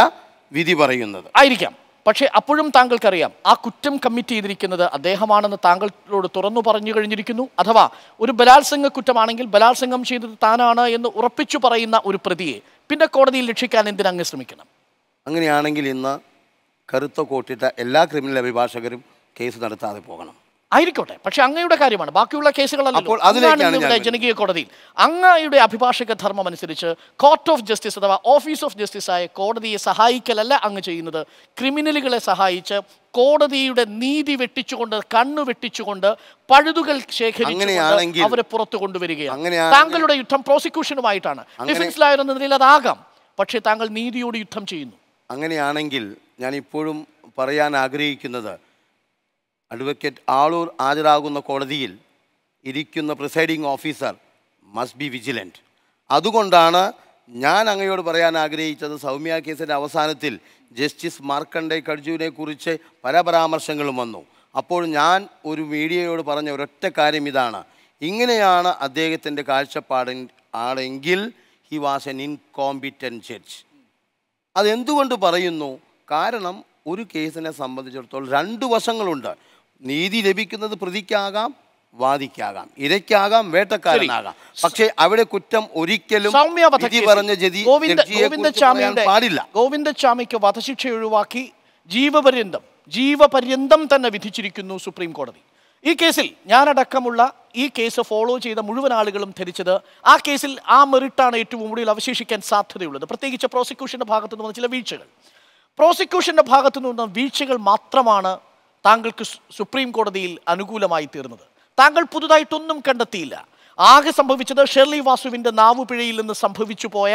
വിധി പറയുന്നത് ആയിരിക്കാം പക്ഷേ അപ്പോഴും താങ്കൾക്കറിയാം ആ കുറ്റം കമ്മിറ്റ് ചെയ്തിരിക്കുന്നത് അദ്ദേഹമാണെന്ന് താങ്കളോട് തുറന്നു പറഞ്ഞു കഴിഞ്ഞിരിക്കുന്നു അഥവാ ഒരു ബലാത്സംഗ കുറ്റമാണെങ്കിൽ ബലാത്സംഗം ചെയ്തത് താനാണ് എന്ന് ഉറപ്പിച്ചു പറയുന്ന ഒരു പ്രതിയെ പിന്നെ കോടതിയിൽ രക്ഷിക്കാൻ എന്തിനങ്ങ് ശ്രമിക്കണം അങ്ങനെയാണെങ്കിൽ ഇന്ന് കറുത്ത കോട്ടിട്ട എല്ലാ ക്രിമിനൽ അഭിഭാഷകരും കേസ് നടത്താതെ പോകണം ആയിരിക്കോട്ടെ പക്ഷെ അങ്ങയുടെ കാര്യമാണ് ബാക്കിയുള്ള കേസുകളല്ല ജനകീയ കോടതിയിൽ അങ്ങയുടെ അഭിഭാഷക ധർമ്മം അനുസരിച്ച് കോർട്ട് ഓഫ് ജസ്റ്റിസ് അഥവാ ഓഫീസ് ഓഫ് ജസ്റ്റിസായ കോടതിയെ സഹായിക്കലല്ല അങ്ങ് ചെയ്യുന്നത് ക്രിമിനലുകളെ സഹായിച്ച് കോടതിയുടെ നീതി വെട്ടിച്ചുകൊണ്ട് കണ്ണു വെട്ടിച്ചുകൊണ്ട് പഴുതുകൾ ശേഖരിച്ചു അവരെ പുറത്തു കൊണ്ടുവരികയാണ് താങ്കളുടെ യുദ്ധം പ്രോസിക്യൂഷനുമായിട്ടാണ് എന്ന നിലയിൽ അതാകാം പക്ഷേ താങ്കൾ നീതിയോട് യുദ്ധം ചെയ്യുന്നു അങ്ങനെയാണെങ്കിൽ ഞാൻ ഇപ്പോഴും പറയാൻ ആഗ്രഹിക്കുന്നത് അഡ്വക്കേറ്റ് ആളൂർ ഹാജരാകുന്ന കോടതിയിൽ ഇരിക്കുന്ന presiding officer must be vigilant അതുകൊണ്ടാണ് ഞാൻ അങ്ങയോട് പറയാൻ ആഗ്രഹിച്ചത് സൗമ്യ കേസിൻ്റെ അവസാനത്തിൽ ജസ്റ്റിസ് മാർക്കണ്ഡേ കഡ്ജുവിനെ കുറിച്ച് പല പരാമർശങ്ങളും വന്നു അപ്പോൾ ഞാൻ ഒരു മീഡിയയോട് പറഞ്ഞ ഒരൊറ്റ കാര്യം ഇതാണ് ഇങ്ങനെയാണ് അദ്ദേഹത്തിൻ്റെ കാഴ്ചപ്പാട് ആണെങ്കിൽ he was an incompetent judge അതെന്തുകൊണ്ട് പറയുന്നു കാരണം ഒരു കേസിനെ സംബന്ധിച്ചിടത്തോളം രണ്ട് വശങ്ങളുണ്ട് നീതി ലഭിക്കുന്നത് പ്രതിക്കാകാം വാദിക്കാകാം ഇരയ്ക്കാകാം വേട്ടക്കാരനാകാം പക്ഷേ അവിടെ കുറ്റം ഒരിക്കലും പറഞ്ഞ ജതി പാടില്ല ഗോവിന്ദസ്വാമിക്ക് വധശിക്ഷ ഒഴിവാക്കി ജീവപര്യന്തം ജീവപര്യന്തം തന്നെ വിധിച്ചിരിക്കുന്നു സുപ്രീം കോടതി ഈ കേസിൽ ഞാനടക്കമുള്ള ഈ കേസ് ഫോളോ ചെയ്ത മുഴുവൻ ആളുകളും ധരിച്ചത് ആ കേസിൽ ആ മെറിട്ടാണ് ഏറ്റവും കൂടുതൽ അവശേഷിക്കാൻ സാധ്യതയുള്ളത് പ്രത്യേകിച്ച് പ്രോസിക്യൂഷന്റെ ഭാഗത്തു വന്ന ചില വീഴ്ചകൾ പ്രോസിക്യൂഷന്റെ ഭാഗത്തു നിന്ന് വീഴ്ചകൾ മാത്രമാണ് താങ്കൾക്ക് സുപ്രീം കോടതിയിൽ അനുകൂലമായി തീർന്നത് താങ്കൾ പുതുതായിട്ടൊന്നും കണ്ടെത്തിയില്ല ആകെ സംഭവിച്ചത് ഷെർലി വാസുവിൻ്റെ നാവുപിഴയിൽ നിന്ന് സംഭവിച്ചു പോയ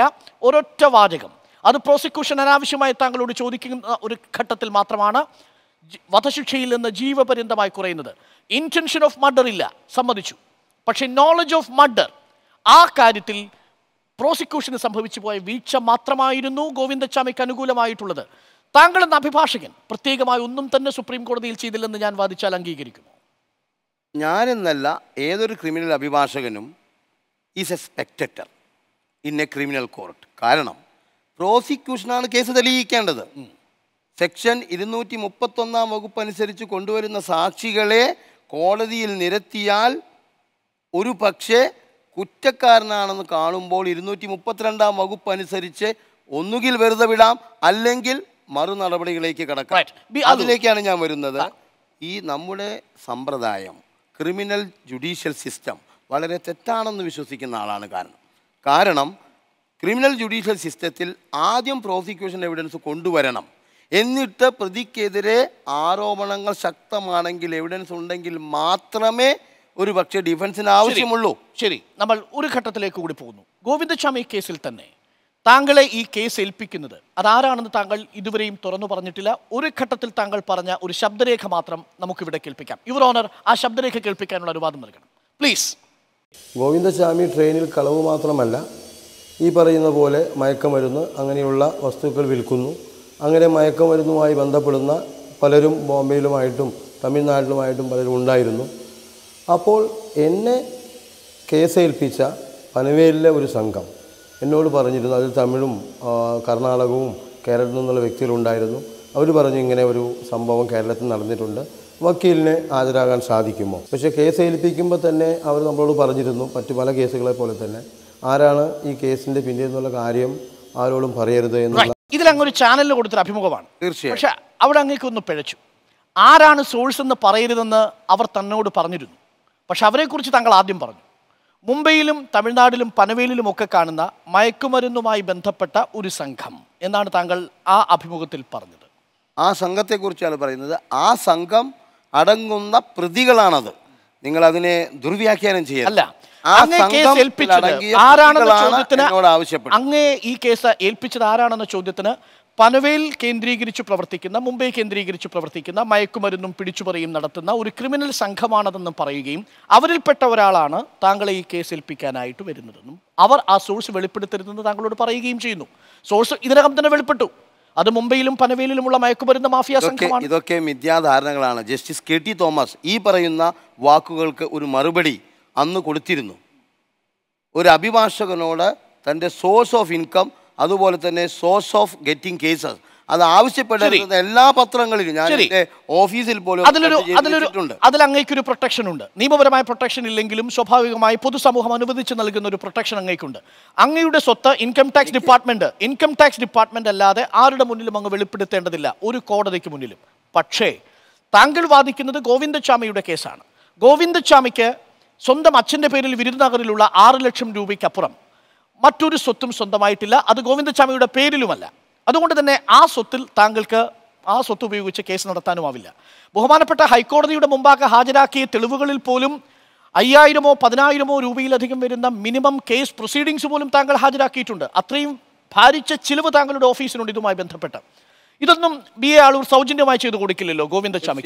ഒരൊറ്റ വാചകം അത് പ്രോസിക്യൂഷൻ അനാവശ്യമായി താങ്കളോട് ചോദിക്കുന്ന ഒരു ഘട്ടത്തിൽ മാത്രമാണ് വധശിക്ഷയിൽ നിന്ന് ജീവപര്യന്തമായി കുറയുന്നത് ഇൻറ്റൻഷൻ ഓഫ് മർഡർ ഇല്ല സമ്മതിച്ചു പക്ഷേ നോളജ് ഓഫ് മർഡർ ആ കാര്യത്തിൽ പ്രോസിക്യൂഷന് സംഭവിച്ചു പോയ വീഴ്ച മാത്രമായിരുന്നു ഗോവിന്ദച്ചാമിക്ക് അനുകൂലമായിട്ടുള്ളത് എന്ന അഭിഭാഷകൻ പ്രത്യേകമായി ഒന്നും തന്നെ സുപ്രീം കോടതിയിൽ ചെയ്തില്ലെന്ന് ഞാൻ വാദിച്ചാൽ അംഗീകരിക്കുന്നു ഞാനെന്നല്ല ഏതൊരു ക്രിമിനൽ അഭിഭാഷകനും is a spectator in a criminal court കാരണം പ്രോസിക്യൂഷനാണ് കേസ് തെളിയിക്കേണ്ടത് സെക്ഷൻ ഇരുന്നൂറ്റി മുപ്പത്തൊന്നാം വകുപ്പ് അനുസരിച്ച് കൊണ്ടുവരുന്ന സാക്ഷികളെ കോടതിയിൽ നിരത്തിയാൽ ഒരു പക്ഷേ കുറ്റക്കാരനാണെന്ന് കാണുമ്പോൾ ഇരുന്നൂറ്റി മുപ്പത്തിരണ്ടാം വകുപ്പ് അനുസരിച്ച് ഒന്നുകിൽ വെറുതെ വിടാം അല്ലെങ്കിൽ മറുനടപടികളിലേക്ക് കടക്കാം അതിലേക്കാണ് ഞാൻ വരുന്നത് ഈ നമ്മുടെ സമ്പ്രദായം ക്രിമിനൽ ജുഡീഷ്യൽ സിസ്റ്റം വളരെ തെറ്റാണെന്ന് വിശ്വസിക്കുന്ന ആളാണ് കാരണം കാരണം ക്രിമിനൽ ജുഡീഷ്യൽ സിസ്റ്റത്തിൽ ആദ്യം പ്രോസിക്യൂഷൻ എവിഡൻസ് കൊണ്ടുവരണം എന്നിട്ട് പ്രതിക്കെതിരെ ആരോപണങ്ങൾ ശക്തമാണെങ്കിൽ എവിഡൻസ് ഉണ്ടെങ്കിൽ മാത്രമേ ഒരു പക്ഷേ ഡിഫൻസിന് ആവശ്യമുള്ളൂ ശരി നമ്മൾ ഒരു ഘട്ടത്തിലേക്ക് കൂടി പോകുന്നു ഗോവിന്ദസ്വാമി കേസിൽ തന്നെ താങ്കളെ ഈ കേസ് ഏൽപ്പിക്കുന്നത് അതാരാണെന്ന് താങ്കൾ ഇതുവരെയും തുറന്നു പറഞ്ഞിട്ടില്ല ഒരു ഘട്ടത്തിൽ താങ്കൾ പറഞ്ഞ ഒരു ശബ്ദരേഖ മാത്രം നമുക്കിവിടെ കേൾപ്പിക്കാം യുവർ ഓണർ ആ ശബ്ദരേഖ കേൾപ്പിക്കാനുള്ള അനുവാദം നൽകണം പ്ലീസ് ഗോവിന്ദസ്വാമി ട്രെയിനിൽ കളവ് മാത്രമല്ല ഈ പറയുന്ന പോലെ മയക്കമരുന്ന് അങ്ങനെയുള്ള വസ്തുക്കൾ വിൽക്കുന്നു അങ്ങനെ മയക്കമരുന്നുമായി ബന്ധപ്പെടുന്ന പലരും ബോംബെയിലുമായിട്ടും തമിഴ്നാട്ടിലുമായിട്ടും പലരും ഉണ്ടായിരുന്നു അപ്പോൾ എന്നെ കേസേൽപ്പിച്ച പനവേലിലെ ഒരു സംഘം എന്നോട് പറഞ്ഞിരുന്നു അതിൽ തമിഴും കർണാടകവും കേരളത്തിൽ നിന്നുള്ള വ്യക്തികളുണ്ടായിരുന്നു അവർ പറഞ്ഞു ഇങ്ങനെ ഒരു സംഭവം കേരളത്തിൽ നടന്നിട്ടുണ്ട് വക്കീലിന് ഹാജരാകാൻ സാധിക്കുമോ പക്ഷേ കേസ് ഏൽപ്പിക്കുമ്പോൾ തന്നെ അവർ നമ്മളോട് പറഞ്ഞിരുന്നു മറ്റു പല കേസുകളെ പോലെ തന്നെ ആരാണ് ഈ കേസിൻ്റെ പിന്നിൽ നിന്നുള്ള കാര്യം ആരോടും പറയരുത് എന്നുള്ള ഇതിലങ്ങൊരു ചാനലിൽ കൊടുത്തൊരു അഭിമുഖമാണ് തീർച്ചയായും പക്ഷേ അവിടെ അങ്ങേക്കൊന്ന് പിഴച്ചു ആരാണ് സോഴ്സ് എന്ന് പറയരുതെന്ന് അവർ തന്നോട് പറഞ്ഞിരുന്നു പക്ഷെ അവരെക്കുറിച്ച് താങ്കൾ ആദ്യം പറഞ്ഞു മുംബൈയിലും തമിഴ്നാടിലും പനവേലിലും ഒക്കെ കാണുന്ന മയക്കുമരുന്നുമായി ബന്ധപ്പെട്ട ഒരു സംഘം എന്നാണ് താങ്കൾ ആ അഭിമുഖത്തിൽ പറഞ്ഞത് ആ സംഘത്തെക്കുറിച്ചാണ് പറയുന്നത് ആ സംഘം അടങ്ങുന്ന പ്രതികളാണത് നിങ്ങൾ അതിനെ ദുർവ്യാഖ്യാനം ചെയ്യല്ല അല്ല ആരാണെന്ന അങ്ങേ ഈ കേസ് ഏൽപ്പിച്ചത് ആരാണെന്ന ചോദ്യത്തിന് പനവേൽ കേന്ദ്രീകരിച്ച് പ്രവർത്തിക്കുന്ന മുംബൈ കേന്ദ്രീകരിച്ച് പ്രവർത്തിക്കുന്ന മയക്കുമരുന്നും പിടിച്ചുപറിയും നടത്തുന്ന ഒരു ക്രിമിനൽ സംഘമാണതെന്നും പറയുകയും അവരിൽപ്പെട്ട ഒരാളാണ് താങ്കളെ ഈ കേസ് ഏൽപ്പിക്കാനായിട്ട് വരുന്നതെന്നും അവർ ആ സോഴ്സ് വെളിപ്പെടുത്തരുതെന്ന് താങ്കളോട് പറയുകയും ചെയ്യുന്നു സോഴ്സ് ഇതിനകം തന്നെ വെളിപ്പെട്ടു അത് മുംബൈയിലും പനവേലിലുമുള്ള മയക്കുമരുന്ന് മാഫിയ സംഘമാണ് ഇതൊക്കെ മിഥ്യാധാരണകളാണ് ജസ്റ്റിസ് കെ ടി തോമസ് ഈ പറയുന്ന വാക്കുകൾക്ക് ഒരു മറുപടി അന്ന് കൊടുത്തിരുന്നു ഒരു അഭിഭാഷകനോട് തൻ്റെ സോഴ്സ് ഓഫ് ഇൻകം അതുപോലെ തന്നെ സോഴ്സ് ഓഫ് ഗെറ്റിംഗ് കേസസ് അത് ആവശ്യപ്പെടുന്ന എല്ലാ പത്രങ്ങളിലും ഞാൻ ഓഫീസിൽ പോലും അതിലൊരു അതിലൊരു അതിൽ അങ്ങേക്കൊരു പ്രൊട്ടക്ഷൻ ഉണ്ട് നിയമപരമായ പ്രൊട്ടക്ഷൻ ഇല്ലെങ്കിലും സ്വാഭാവികമായി പൊതുസമൂഹം അനുവദിച്ച് നൽകുന്ന ഒരു പ്രൊട്ടക്ഷൻ അങ്ങേക്കുണ്ട് അങ്ങയുടെ സ്വത്ത് income tax department income tax department അല്ലാതെ ആരുടെ മുന്നിലും അങ്ങ് വെളിപ്പെടുത്തേണ്ടതില്ല ഒരു കോടതിക്ക് മുന്നിലും പക്ഷേ താങ്കൾ വാദിക്കുന്നത് ഗോവിന്ദച്ചാമിയുടെ കേസാണ് ഗോവിന്ദച്ചാമിക്ക് സ്വന്തം അച്ഛൻ്റെ പേരിൽ വിരുനഗറിലുള്ള ആറ് ലക്ഷം രൂപയ്ക്കപ്പുറം മറ്റൊരു സ്വത്തും സ്വന്തമായിട്ടില്ല അത് ഗോവിന്ദസ്വാമിയുടെ പേരിലുമല്ല അതുകൊണ്ട് തന്നെ ആ സ്വത്തിൽ താങ്കൾക്ക് ആ സ്വത്ത് ഉപയോഗിച്ച് കേസ് നടത്താനുമാവില്ല ബഹുമാനപ്പെട്ട ഹൈക്കോടതിയുടെ മുമ്പാകെ ഹാജരാക്കിയ തെളിവുകളിൽ പോലും അയ്യായിരമോ പതിനായിരമോ രൂപയിലധികം വരുന്ന മിനിമം കേസ് പ്രൊസീഡിങ്സ് പോലും താങ്കൾ ഹാജരാക്കിയിട്ടുണ്ട് അത്രയും ഭാരിച്ച ചിലവ് താങ്കളുടെ ഓഫീസിനുണ്ട് ഇതുമായി ബന്ധപ്പെട്ട് ഇതൊന്നും ബി എ ആളൂർ സൗജന്യമായി ചെയ്തു കൊടുക്കില്ലല്ലോ ഗോവിന്ദസ്വാമി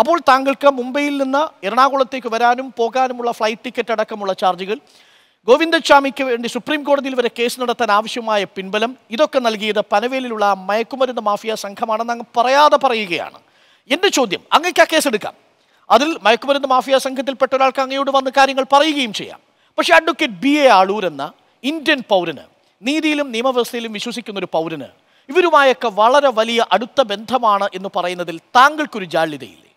അപ്പോൾ താങ്കൾക്ക് മുംബൈയിൽ നിന്ന് എറണാകുളത്തേക്ക് വരാനും പോകാനുമുള്ള ഫ്ലൈറ്റ് ടിക്കറ്റ് അടക്കമുള്ള ചാർജുകൾ ഗോവിന്ദസ്വാമിക്ക് വേണ്ടി സുപ്രീം കോടതിയിൽ വരെ കേസ് നടത്താൻ ആവശ്യമായ പിൻബലം ഇതൊക്കെ നൽകിയത് പനവേലിലുള്ള മയക്കുമരുന്ന് മാഫിയ സംഘമാണെന്ന് അങ്ങ് പറയാതെ പറയുകയാണ് എൻ്റെ ചോദ്യം അങ്ങക്ക് ആ കേസ് എടുക്കാം അതിൽ മയക്കുമരുന്ന് മാഫിയ സംഘത്തിൽപ്പെട്ട ഒരാൾക്ക് അങ്ങയോട് വന്ന് കാര്യങ്ങൾ പറയുകയും ചെയ്യാം പക്ഷേ അഡ്വക്കേറ്റ് ബി എ ആളൂർ എന്ന ഇന്ത്യൻ പൗരന് നീതിയിലും നിയമവ്യവസ്ഥയിലും വിശ്വസിക്കുന്ന ഒരു പൗരന് ഇവരുമായൊക്കെ വളരെ വലിയ അടുത്ത ബന്ധമാണ് എന്ന് പറയുന്നതിൽ താങ്കൾക്കൊരു ജാള്യതയില്ലേ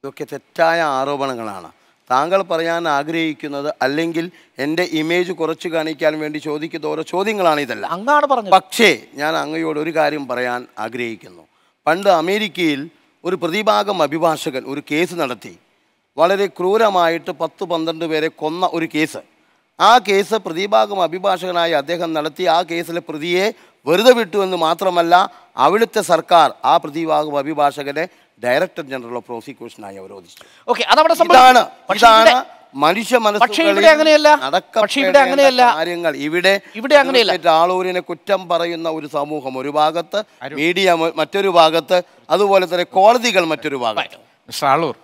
ഇതൊക്കെ തെറ്റായ ആരോപണങ്ങളാണ് താങ്കൾ പറയാൻ ആഗ്രഹിക്കുന്നത് അല്ലെങ്കിൽ എൻ്റെ ഇമേജ് കുറച്ച് കാണിക്കാൻ വേണ്ടി ചോദിക്കുന്ന ഓരോ ചോദ്യങ്ങളാണ് ഇതല്ല അങ്ങാണ് പറഞ്ഞു പക്ഷേ ഞാൻ അങ്ങയോട് ഒരു കാര്യം പറയാൻ ആഗ്രഹിക്കുന്നു പണ്ട് അമേരിക്കയിൽ ഒരു പ്രതിഭാഗം അഭിഭാഷകൻ ഒരു കേസ് നടത്തി വളരെ ക്രൂരമായിട്ട് പത്ത് പന്ത്രണ്ട് പേരെ കൊന്ന ഒരു കേസ് ആ കേസ് പ്രതിഭാഗം അഭിഭാഷകനായി അദ്ദേഹം നടത്തി ആ കേസിലെ പ്രതിയെ വെറുതെ വിട്ടു എന്ന് മാത്രമല്ല അവിടുത്തെ സർക്കാർ ആ പ്രതിഭാഗം അഭിഭാഷകനെ ഡയറക്ടർ ജനറൽ ഓഫ് പ്രോസിക്യൂഷൻ ആയി അവരോധിച്ചു ഓക്കെ അതവിടെ ഇതാണ് ഇതാണ് മനുഷ്യ മനസ്സുകളിൽ അങ്ങനെയല്ല അങ്ങനെയല്ല കാര്യങ്ങൾ ഇവിടെ ഇവിടെ ആളൂരിനെ കുറ്റം പറയുന്ന ഒരു സമൂഹം ഒരു ഭാഗത്ത് മീഡിയ മറ്റൊരു ഭാഗത്ത് അതുപോലെ തന്നെ കോടതികൾ മറ്റൊരു ഭാഗത്ത് മിസ്റ്റർ ആളൂർ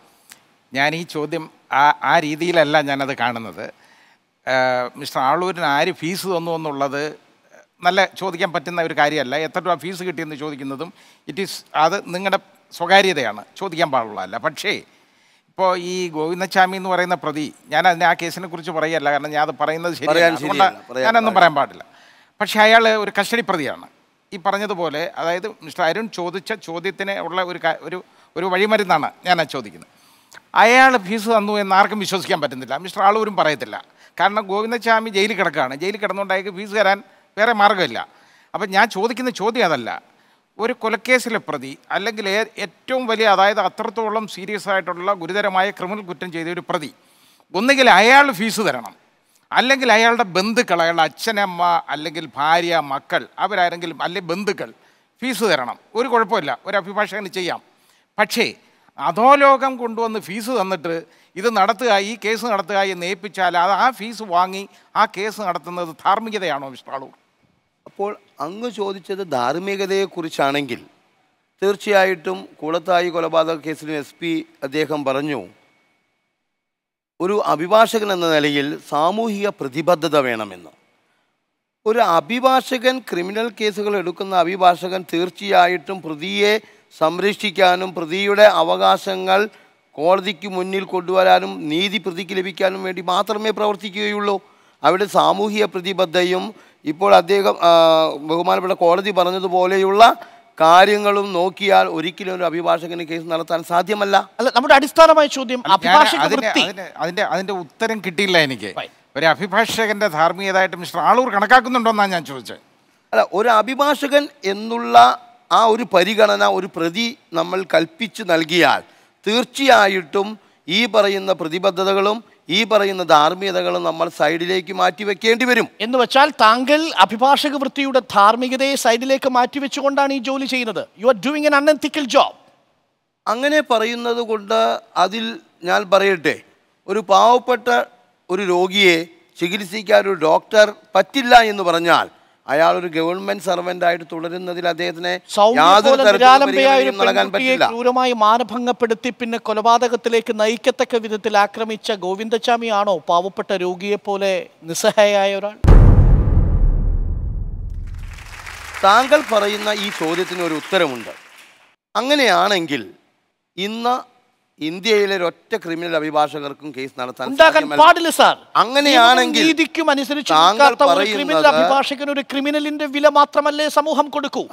ഞാൻ ഈ ചോദ്യം ആ ആ രീതിയിലല്ല ഞാനത് കാണുന്നത് മിസ്റ്റർ ആളൂരിന് ആര് ഫീസ് തന്നു എന്നുള്ളത് നല്ല ചോദിക്കാൻ പറ്റുന്ന ഒരു കാര്യമല്ല എത്ര രൂപ ഫീസ് കിട്ടിയെന്ന് ചോദിക്കുന്നതും ഇറ്റ് ഈസ് അത് നിങ്ങളുടെ സ്വകാര്യതയാണ് ചോദിക്കാൻ പാടുള്ളതല്ല പക്ഷേ ഇപ്പോൾ ഈ ഗോവിന്ദസ്വാമി എന്ന് പറയുന്ന പ്രതി ഞാൻ അതിനെ ആ കേസിനെ കുറിച്ച് പറയല്ല കാരണം ഞാൻ അത് പറയുന്നത് ശരിയാണ് ഞാനൊന്നും പറയാൻ പാടില്ല പക്ഷേ അയാൾ ഒരു കസ്റ്റഡി പ്രതിയാണ് ഈ പറഞ്ഞതുപോലെ അതായത് മിസ്റ്റർ അരുൺ ചോദിച്ച ചോദ്യത്തിന് ഉള്ള ഒരു ഒരു ഒരു വഴിമരുന്നാണ് ഞാൻ ചോദിക്കുന്നത് അയാൾ ഫീസ് തന്നു എന്ന് ആർക്കും വിശ്വസിക്കാൻ പറ്റുന്നില്ല മിസ്റ്റർ ആളൂരും പറയത്തില്ല കാരണം ഗോവിന്ദസ്വാമി ജയിലിൽ കിടക്കുകയാണ് ജയിലിൽ കിടന്നുകൊണ്ട് അയാൾക്ക് ഫീസ് തരാൻ വേറെ മാർഗ്ഗമില്ല അപ്പം ഞാൻ ചോദിക്കുന്ന ചോദ്യം അതല്ല ഒരു കൊലക്കേസിലെ പ്രതി അല്ലെങ്കിൽ ഏറ്റവും വലിയ അതായത് അത്രത്തോളം സീരിയസ് ആയിട്ടുള്ള ഗുരുതരമായ ക്രിമിനൽ കുറ്റം ചെയ്ത ഒരു പ്രതി ഒന്നുകിൽ അയാൾ ഫീസ് തരണം അല്ലെങ്കിൽ അയാളുടെ ബന്ധുക്കൾ അയാളുടെ അച്ഛനമ്മ അല്ലെങ്കിൽ ഭാര്യ മക്കൾ അവരാരെങ്കിലും അല്ലെങ്കിൽ ബന്ധുക്കൾ ഫീസ് തരണം ഒരു കുഴപ്പമില്ല ഒരു അഭിഭാഷകന് ചെയ്യാം പക്ഷേ അധോലോകം കൊണ്ടുവന്ന് ഫീസ് തന്നിട്ട് ഇത് നടത്തുക ഈ കേസ് നടത്തുക എന്ന് ഏൽപ്പിച്ചാൽ അത് ആ ഫീസ് വാങ്ങി ആ കേസ് നടത്തുന്നത് ധാർമ്മികതയാണോ മിസ്റ്റർ ആളൂർ അപ്പോൾ അങ്ങ് ചോദിച്ചത് ധാർമ്മികതയെക്കുറിച്ചാണെങ്കിൽ തീർച്ചയായിട്ടും കൂളത്തായി കൊലപാതക കേസിലും എസ് പി അദ്ദേഹം പറഞ്ഞു ഒരു അഭിഭാഷകൻ എന്ന നിലയിൽ സാമൂഹിക പ്രതിബദ്ധത വേണമെന്ന് ഒരു അഭിഭാഷകൻ ക്രിമിനൽ കേസുകൾ എടുക്കുന്ന അഭിഭാഷകൻ തീർച്ചയായിട്ടും പ്രതിയെ സംരക്ഷിക്കാനും പ്രതിയുടെ അവകാശങ്ങൾ കോടതിക്ക് മുന്നിൽ കൊണ്ടുവരാനും നീതി പ്രതിക്ക് ലഭിക്കാനും വേണ്ടി മാത്രമേ പ്രവർത്തിക്കുകയുള്ളൂ അവിടെ സാമൂഹിക പ്രതിബദ്ധയും ഇപ്പോൾ അദ്ദേഹം ബഹുമാനപ്പെട്ട കോടതി പറഞ്ഞതുപോലെയുള്ള കാര്യങ്ങളും നോക്കിയാൽ ഒരിക്കലും ഒരു അഭിഭാഷകന് കേസ് നടത്താൻ സാധ്യമല്ല അല്ല നമ്മുടെ അടിസ്ഥാനമായ ചോദ്യം അതിന്റെ അതിന്റെ ഉത്തരം കിട്ടിയില്ല എനിക്ക് ഒരു അഭിഭാഷകന്റെ ധാർമ്മികതായിട്ട് മിസ്റ്റർ ആളൂർ എന്നാണ് ഞാൻ ചോദിച്ചത് അല്ല ഒരു അഭിഭാഷകൻ എന്നുള്ള ആ ഒരു പരിഗണന ഒരു പ്രതി നമ്മൾ കൽപ്പിച്ചു നൽകിയാൽ തീർച്ചയായിട്ടും ഈ പറയുന്ന പ്രതിബദ്ധതകളും ഈ പറയുന്ന ധാർമ്മികതകൾ നമ്മൾ സൈഡിലേക്ക് മാറ്റി വെക്കേണ്ടി വരും എന്ന് വെച്ചാൽ താങ്കൾ അഭിഭാഷക വൃത്തിയുടെ ധാർമ്മികതയെ സൈഡിലേക്ക് മാറ്റി വെച്ചുകൊണ്ടാണ് ഈ ജോലി ചെയ്യുന്നത് you are doing an unethical job അങ്ങനെ പറയുന്നത് കൊണ്ട് അതിൽ ഞാൻ പറയട്ടെ ഒരു പാവപ്പെട്ട ഒരു രോഗിയെ ചികിത്സിക്കാൻ ഒരു ഡോക്ടർ പറ്റില്ല എന്ന് പറഞ്ഞാൽ അയാൾ ഒരു ഗവൺമെന്റ് സർവന്റ് ആയിട്ട് തുടരുന്നതിൽ അദ്ദേഹത്തിനെ ക്രൂരമായി മാനഭംഗപ്പെടുത്തി പിന്നെ കൊലപാതകത്തിലേക്ക് നയിക്കത്തക്ക വിധത്തിൽ ആക്രമിച്ച ഗോവിന്ദസ്വാമി ആണോ പാവപ്പെട്ട രോഗിയെ പോലെ നിസ്സഹായ ഒരാൾ താങ്കൾ പറയുന്ന ഈ ചോദ്യത്തിന് ഒരു ഉത്തരമുണ്ട് അങ്ങനെയാണെങ്കിൽ ഇന്ന് ഇന്ത്യയിലെ ഒറ്റ ക്രിമിനൽ അഭിഭാഷകർക്കും കേസ് നടത്താൻ പാടില്ല സാർ അങ്ങനെയാണെങ്കിൽ നീതിക്കും അനുസരിച്ച് അഭിഭാഷകൻ ഒരു ക്രിമിനലിന്റെ വില മാത്രമല്ലേ സമൂഹം കൊടുക്കൂ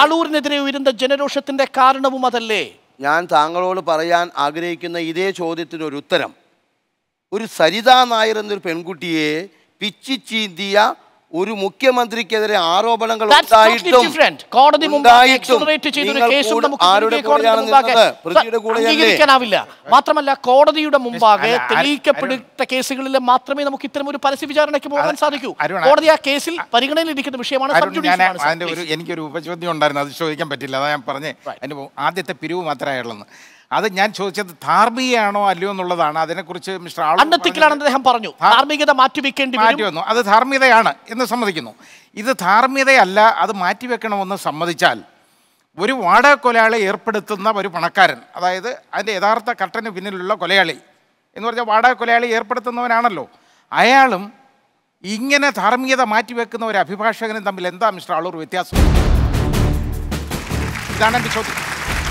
ആളൂരിനെതിരെ ഉയരുന്ന ജനരോഷത്തിന്റെ കാരണവും അതല്ലേ ഞാൻ താങ്കളോട് പറയാൻ ആഗ്രഹിക്കുന്ന ഇതേ ചോദ്യത്തിന് ഒരു ഉത്തരം ഒരു സരിതാ നായർ എന്നൊരു പെൺകുട്ടിയെ പിച്ചിച്ചീന്തിയ ഒരു മുഖ്യമന്ത്രിക്കെതിരെ ആരോപണങ്ങൾ ഉണ്ടായിട്ടും അംഗീകരിക്കാനാവില്ല മാത്രമല്ല കോടതിയുടെ മുമ്പാകെ തെളിയിക്കപ്പെടുത്ത കേസുകളിൽ മാത്രമേ നമുക്ക് ഇത്തരം ഒരു പരസ്യ വിചാരണയ്ക്ക് പോകാൻ സാധിക്കൂ കോടതി ആ കേസിൽ പരിഗണനയിലിരിക്കുന്ന വിഷയമാണ് എനിക്കൊരു ഉപചോദ്യം ഉണ്ടായിരുന്നു അത് ചോദിക്കാൻ പറ്റില്ല അതാ ഞാൻ പറഞ്ഞേ ആദ്യത്തെ പിരിവ് മാത്രമേ ഉള്ളൂ അത് ഞാൻ ചോദിച്ചത് ധാർമ്മികയാണോ അല്ലയോ എന്നുള്ളതാണ് അതിനെക്കുറിച്ച് മിസ്റ്റർ അന്നത്തിക്കലാണ് അദ്ദേഹം പറഞ്ഞു ധാർമ്മികത മാറ്റിവെക്കേണ്ടി മാറ്റി വന്നു അത് ധാർമ്മികതയാണ് എന്ന് സമ്മതിക്കുന്നു ഇത് ധാർമ്മികതയല്ല അത് മാറ്റിവെക്കണമെന്ന് സമ്മതിച്ചാൽ ഒരു വാടക കൊലയാളി ഏർപ്പെടുത്തുന്ന ഒരു പണക്കാരൻ അതായത് അതിൻ്റെ യഥാർത്ഥ കട്ടന് പിന്നിലുള്ള കൊലയാളി എന്ന് പറഞ്ഞാൽ വാടക കൊലയാളി ഏർപ്പെടുത്തുന്നവനാണല്ലോ അയാളും ഇങ്ങനെ ധാർമ്മികത മാറ്റിവെക്കുന്ന ഒരു അഭിഭാഷകനും തമ്മിൽ എന്താ മിസ്റ്റർ ആളൂർ വ്യത്യാസം ഇതാണ് എൻ്റെ ചോദ്യം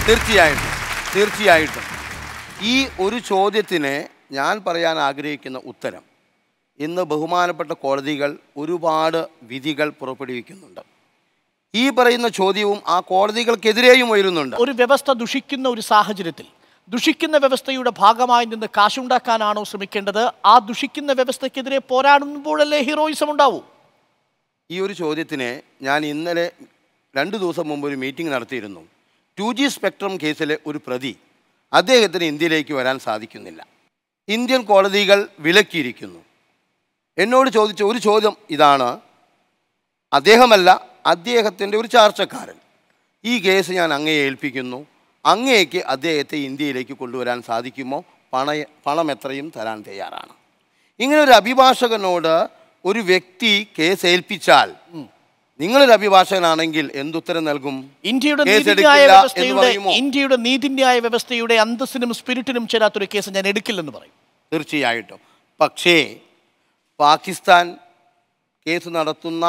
തീർച്ചയായിട്ടും തീർച്ചയായിട്ടും ഈ ഒരു ചോദ്യത്തിന് ഞാൻ പറയാൻ ആഗ്രഹിക്കുന്ന ഉത്തരം ഇന്ന് ബഹുമാനപ്പെട്ട കോടതികൾ ഒരുപാട് വിധികൾ പുറപ്പെടുവിക്കുന്നുണ്ട് ഈ പറയുന്ന ചോദ്യവും ആ കോടതികൾക്കെതിരെയും ഉയരുന്നുണ്ട് ഒരു വ്യവസ്ഥ ദുഷിക്കുന്ന ഒരു സാഹചര്യത്തിൽ ദുഷിക്കുന്ന വ്യവസ്ഥയുടെ ഭാഗമായി നിന്ന് കാശുണ്ടാക്കാനാണോ ശ്രമിക്കേണ്ടത് ആ ദുഷിക്കുന്ന വ്യവസ്ഥയ്ക്കെതിരെ പോരാടുമ്പോഴല്ലേ ഹീറോയിസം ഉണ്ടാവൂ ഈ ഒരു ചോദ്യത്തിന് ഞാൻ ഇന്നലെ രണ്ട് ദിവസം മുമ്പ് ഒരു മീറ്റിംഗ് നടത്തിയിരുന്നു ടു ജി സ്പെക്ട്രം കേസിലെ ഒരു പ്രതി അദ്ദേഹത്തിന് ഇന്ത്യയിലേക്ക് വരാൻ സാധിക്കുന്നില്ല ഇന്ത്യൻ കോടതികൾ വിലക്കിയിരിക്കുന്നു എന്നോട് ചോദിച്ച ഒരു ചോദ്യം ഇതാണ് അദ്ദേഹമല്ല അദ്ദേഹത്തിൻ്റെ ഒരു ചാർച്ചക്കാരൻ ഈ കേസ് ഞാൻ അങ്ങയെ ഏൽപ്പിക്കുന്നു അങ്ങേക്ക് അദ്ദേഹത്തെ ഇന്ത്യയിലേക്ക് കൊണ്ടുവരാൻ സാധിക്കുമോ പണ പണം എത്രയും തരാൻ തയ്യാറാണ് ഇങ്ങനെ ഒരു അഭിഭാഷകനോട് ഒരു വ്യക്തി കേസ് ഏൽപ്പിച്ചാൽ നിങ്ങളൊരു അഭിഭാഷകനാണെങ്കിൽ എന്തുത്തരം നൽകും ഇന്ത്യയുടെ നീതിന്യായ വ്യവസ്ഥയുടെ ഇന്ത്യയുടെ നീതിന്യായ വ്യവസ്ഥയുടെ അന്തസ്സിനും സ്പിരിറ്റിനും ചേരാത്തൊരു കേസ് ഞാൻ എടുക്കില്ലെന്ന് പറയും തീർച്ചയായിട്ടും പക്ഷേ പാകിസ്ഥാൻ കേസ് നടത്തുന്ന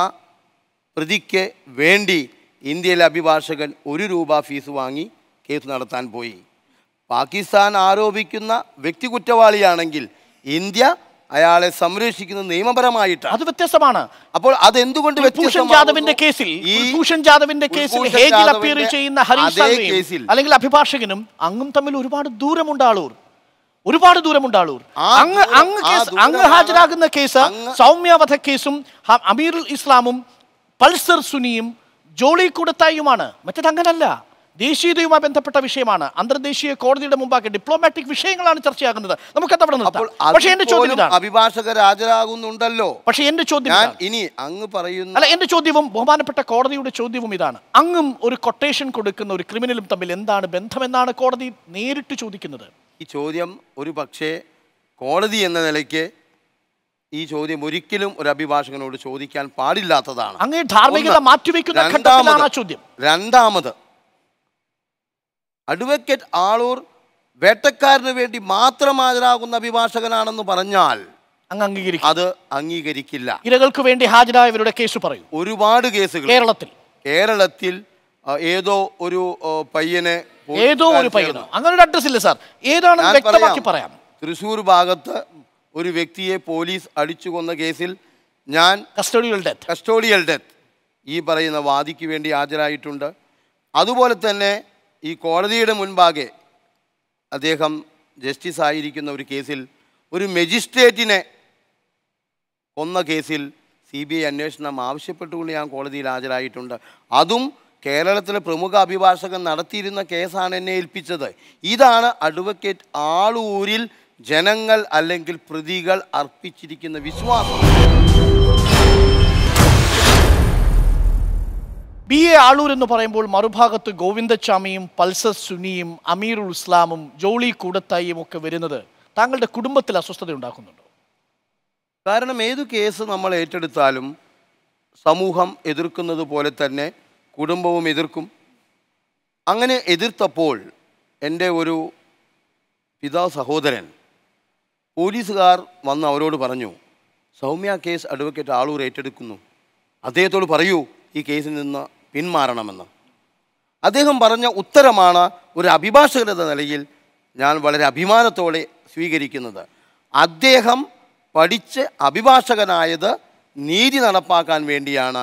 പ്രതിക്ക് വേണ്ടി ഇന്ത്യയിലെ അഭിഭാഷകൻ ഒരു രൂപ ഫീസ് വാങ്ങി കേസ് നടത്താൻ പോയി പാകിസ്ഥാൻ ആരോപിക്കുന്ന വ്യക്തി കുറ്റവാളിയാണെങ്കിൽ ഇന്ത്യ അയാളെ സംരക്ഷിക്കുന്നത് നിയമപരമായിട്ട് അത് വ്യത്യസ്തമാണ് അപ്പോൾ അത് എന്തുകൊണ്ട് ഭൂഷൺ ജാദവിന്റെ കേസിൽ ഈ ഭൂഷൺ ജാദവിന്റെ കേസിൽ ഹേഗിൽ അപ്പീൽ ചെയ്യുന്ന ഹരീഷ് അല്ലെങ്കിൽ അഭിഭാഷകനും അങ്ങും തമ്മിൽ ഒരുപാട് ദൂരമുണ്ടാളൂർ ഒരുപാട് ദൂരം ഉണ്ടാളൂർ അങ്ങ് അങ്ങ് കേസ് അങ്ങ് ഹാജരാകുന്ന കേസ് സൗമ്യാവധ കേസും അമീറുൽ ഇസ്ലാമും പൾസർ സുനിയും ജോളി കൂടത്തായുമാണ് മറ്റേത് അങ്ങനല്ല ദേശീയതയുമായി ബന്ധപ്പെട്ട വിഷയമാണ് അന്തർദേശീയ കോടതിയുടെ മുമ്പാകെ ഡിപ്ലോമാറ്റിക് വിഷയങ്ങളാണ് ചർച്ചയാകുന്നത് നമുക്ക് അവിടെ അഭിഭാഷകർ ഹാജരാകുന്നുണ്ടല്ലോ പക്ഷേ എന്റെ ചോദ്യം ഇനി അങ്ങ് പറയുന്നു അല്ല എന്റെ ചോദ്യവും ബഹുമാനപ്പെട്ട കോടതിയുടെ ചോദ്യവും ഇതാണ് അങ്ങും ഒരു കൊട്ടേഷൻ കൊടുക്കുന്ന ഒരു ക്രിമിനലും തമ്മിൽ എന്താണ് ബന്ധമെന്നാണ് കോടതി നേരിട്ട് ചോദിക്കുന്നത് ഈ ചോദ്യം ഒരു പക്ഷേ കോടതി എന്ന നിലയ്ക്ക് ഈ ചോദ്യം ഒരിക്കലും ഒരു അഭിഭാഷകനോട് ചോദിക്കാൻ പാടില്ലാത്തതാണ് അങ്ങനെ ധാർമ്മികത മാറ്റിവെക്കുന്ന ചോദ്യം രണ്ടാമത് അഡ്വക്കേറ്റ് ആളൂർ വേട്ടക്കാരന് വേണ്ടി മാത്രം ഹാജരാകുന്ന അഭിഭാഷകനാണെന്ന് പറഞ്ഞാൽ അത് അംഗീകരിക്കില്ല ഇരകൾക്ക് വേണ്ടി ഹാജരായവരുടെ കേസ് പറയും ഒരുപാട് കേസുകൾ കേരളത്തിൽ കേരളത്തിൽ ഏതോ ഒരു പയ്യനെ ഏതോ ഒരു പയ്യന് അങ്ങനെ ഒരു അഡ്രസ് ഇല്ല സാർ ഏതാണ് വ്യക്തമാക്കി പറയാം തൃശ്ശൂർ ഭാഗത്ത് ഒരു വ്യക്തിയെ പോലീസ് അടിച്ചു കൊന്ന കേസിൽ ഞാൻ കസ്റ്റോഡിയൽ ഡെത്ത് കസ്റ്റോഡിയൽ ഡെത്ത് ഈ പറയുന്ന വാദിക്ക് വേണ്ടി ഹാജരായിട്ടുണ്ട് അതുപോലെ തന്നെ ഈ കോടതിയുടെ മുൻപാകെ അദ്ദേഹം ജസ്റ്റിസ് ആയിരിക്കുന്ന ഒരു കേസിൽ ഒരു മജിസ്ട്രേറ്റിനെ കൊന്ന കേസിൽ സി ബി ഐ അന്വേഷണം ആവശ്യപ്പെട്ടുകൊണ്ട് ഞാൻ കോടതിയിൽ ഹാജരായിട്ടുണ്ട് അതും കേരളത്തിലെ പ്രമുഖ അഭിഭാഷകൻ നടത്തിയിരുന്ന കേസാണ് എന്നെ ഏൽപ്പിച്ചത് ഇതാണ് അഡ്വക്കേറ്റ് ആളൂരിൽ ജനങ്ങൾ അല്ലെങ്കിൽ പ്രതികൾ അർപ്പിച്ചിരിക്കുന്ന വിശ്വാസം ബി എ ആളൂർ എന്ന് പറയുമ്പോൾ മറുഭാഗത്ത് ഗോവിന്ദച്ചാമിയും പൾസർ സുനിയും അമീറുൽ ഇസ്ലാമും ജോളി കൂടത്തായിയും ഒക്കെ വരുന്നത് താങ്കളുടെ കുടുംബത്തിൽ അസ്വസ്ഥത ഉണ്ടാക്കുന്നുണ്ടോ കാരണം ഏത് കേസ് നമ്മൾ ഏറ്റെടുത്താലും സമൂഹം എതിർക്കുന്നത് പോലെ തന്നെ കുടുംബവും എതിർക്കും അങ്ങനെ എതിർത്തപ്പോൾ എൻ്റെ ഒരു പിതാ സഹോദരൻ പോലീസുകാർ വന്ന് അവരോട് പറഞ്ഞു സൗമ്യ കേസ് അഡ്വക്കേറ്റ് ആളൂർ ഏറ്റെടുക്കുന്നു അദ്ദേഹത്തോട് പറയൂ ഈ കേസിൽ നിന്ന് പിന്മാറണമെന്ന് അദ്ദേഹം പറഞ്ഞ ഉത്തരമാണ് ഒരു എന്ന നിലയിൽ ഞാൻ വളരെ അഭിമാനത്തോടെ സ്വീകരിക്കുന്നത് അദ്ദേഹം പഠിച്ച് അഭിഭാഷകനായത് നീതി നടപ്പാക്കാൻ വേണ്ടിയാണ്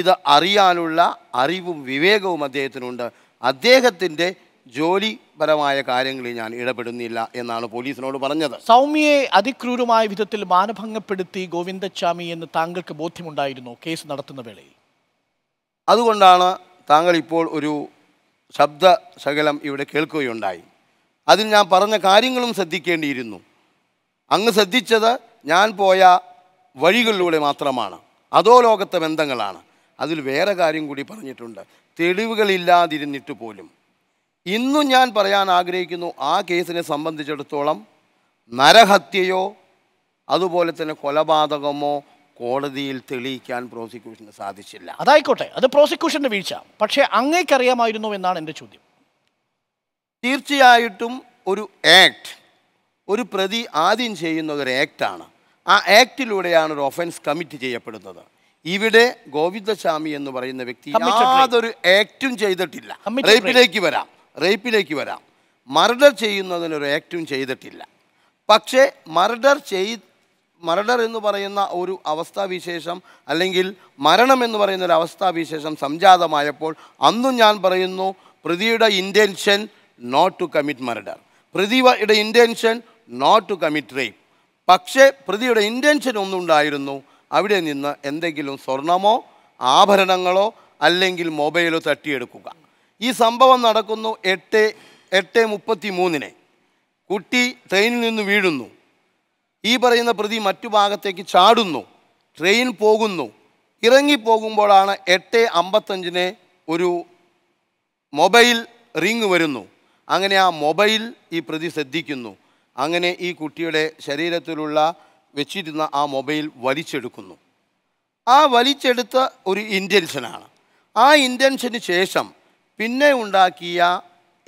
ഇത് അറിയാനുള്ള അറിവും വിവേകവും അദ്ദേഹത്തിനുണ്ട് അദ്ദേഹത്തിൻ്റെ ജോലിപരമായ കാര്യങ്ങളിൽ ഞാൻ ഇടപെടുന്നില്ല എന്നാണ് പോലീസിനോട് പറഞ്ഞത് സൗമ്യയെ അതിക്രൂരമായ വിധത്തിൽ മാനഭംഗപ്പെടുത്തി ഗോവിന്ദച്ചാമി എന്ന് താങ്കൾക്ക് ബോധ്യമുണ്ടായിരുന്നു കേസ് നടത്തുന്ന വേളയിൽ അതുകൊണ്ടാണ് താങ്കൾ ഇപ്പോൾ ഒരു ശബ്ദ ശകലം ഇവിടെ കേൾക്കുകയുണ്ടായി അതിൽ ഞാൻ പറഞ്ഞ കാര്യങ്ങളും ശ്രദ്ധിക്കേണ്ടിയിരുന്നു അങ്ങ് ശ്രദ്ധിച്ചത് ഞാൻ പോയ വഴികളിലൂടെ മാത്രമാണ് അതോ ലോകത്തെ ബന്ധങ്ങളാണ് അതിൽ വേറെ കാര്യം കൂടി പറഞ്ഞിട്ടുണ്ട് തെളിവുകളില്ലാതിരുന്നിട്ട് പോലും ഇന്നും ഞാൻ പറയാൻ ആഗ്രഹിക്കുന്നു ആ കേസിനെ സംബന്ധിച്ചിടത്തോളം നരഹത്യയോ അതുപോലെ തന്നെ കൊലപാതകമോ കോടതിയിൽ തെളിയിക്കാൻ പ്രോസിക്യൂഷന് സാധിച്ചില്ല അതായിക്കോട്ടെ അത് പ്രോസിക്യൂഷന്റെ വീഴ്ച പക്ഷേ അങ്ങേക്കറിയാമായിരുന്നു എന്നാണ് എൻ്റെ ചോദ്യം തീർച്ചയായിട്ടും ഒരു ആക്ട് ഒരു പ്രതി ആദ്യം ചെയ്യുന്ന ഒരു ആക്ടാണ് ആ ആക്ടിലൂടെയാണ് ഒരു ഒഫൻസ് കമ്മിറ്റ് ചെയ്യപ്പെടുന്നത് ഇവിടെ ഗോവിന്ദസ്വാമി എന്ന് പറയുന്ന വ്യക്തി യാതൊരു ആക്റ്റും ചെയ്തിട്ടില്ല റേപ്പിലേക്ക് വരാം റേപ്പിലേക്ക് വരാം മർഡർ ചെയ്യുന്നതിനൊരു ആക്റ്റും ചെയ്തിട്ടില്ല പക്ഷേ മർഡർ ചെയ് മർഡർ എന്ന് പറയുന്ന ഒരു അവസ്ഥാവിശേഷം അല്ലെങ്കിൽ മരണം എന്ന് പറയുന്ന ഒരു അവസ്ഥാവിശേഷം സംജാതമായപ്പോൾ അന്നും ഞാൻ പറയുന്നു പ്രതിയുടെ intention not to commit murder പ്രതിയുടെ intention not to commit rape പക്ഷേ പ്രതിയുടെ ഇൻറ്റൻഷൻ ഒന്നുണ്ടായിരുന്നു അവിടെ നിന്ന് എന്തെങ്കിലും സ്വർണമോ ആഭരണങ്ങളോ അല്ലെങ്കിൽ മൊബൈലോ തട്ടിയെടുക്കുക ഈ സംഭവം നടക്കുന്നു എട്ട് എട്ട് മുപ്പത്തി മൂന്നിന് കുട്ടി ട്രെയിനിൽ നിന്ന് വീഴുന്നു ഈ പറയുന്ന പ്രതി മറ്റു ഭാഗത്തേക്ക് ചാടുന്നു ട്രെയിൻ പോകുന്നു ഇറങ്ങിപ്പോകുമ്പോഴാണ് എട്ട് അമ്പത്തഞ്ചിന് ഒരു മൊബൈൽ റിങ് വരുന്നു അങ്ങനെ ആ മൊബൈൽ ഈ പ്രതി ശ്രദ്ധിക്കുന്നു അങ്ങനെ ഈ കുട്ടിയുടെ ശരീരത്തിലുള്ള വെച്ചിരുന്ന ആ മൊബൈൽ വലിച്ചെടുക്കുന്നു ആ വലിച്ചെടുത്ത ഒരു ഇൻറ്റൻഷനാണ് ആ ഇൻറ്റൻഷന് ശേഷം പിന്നെ ഉണ്ടാക്കിയ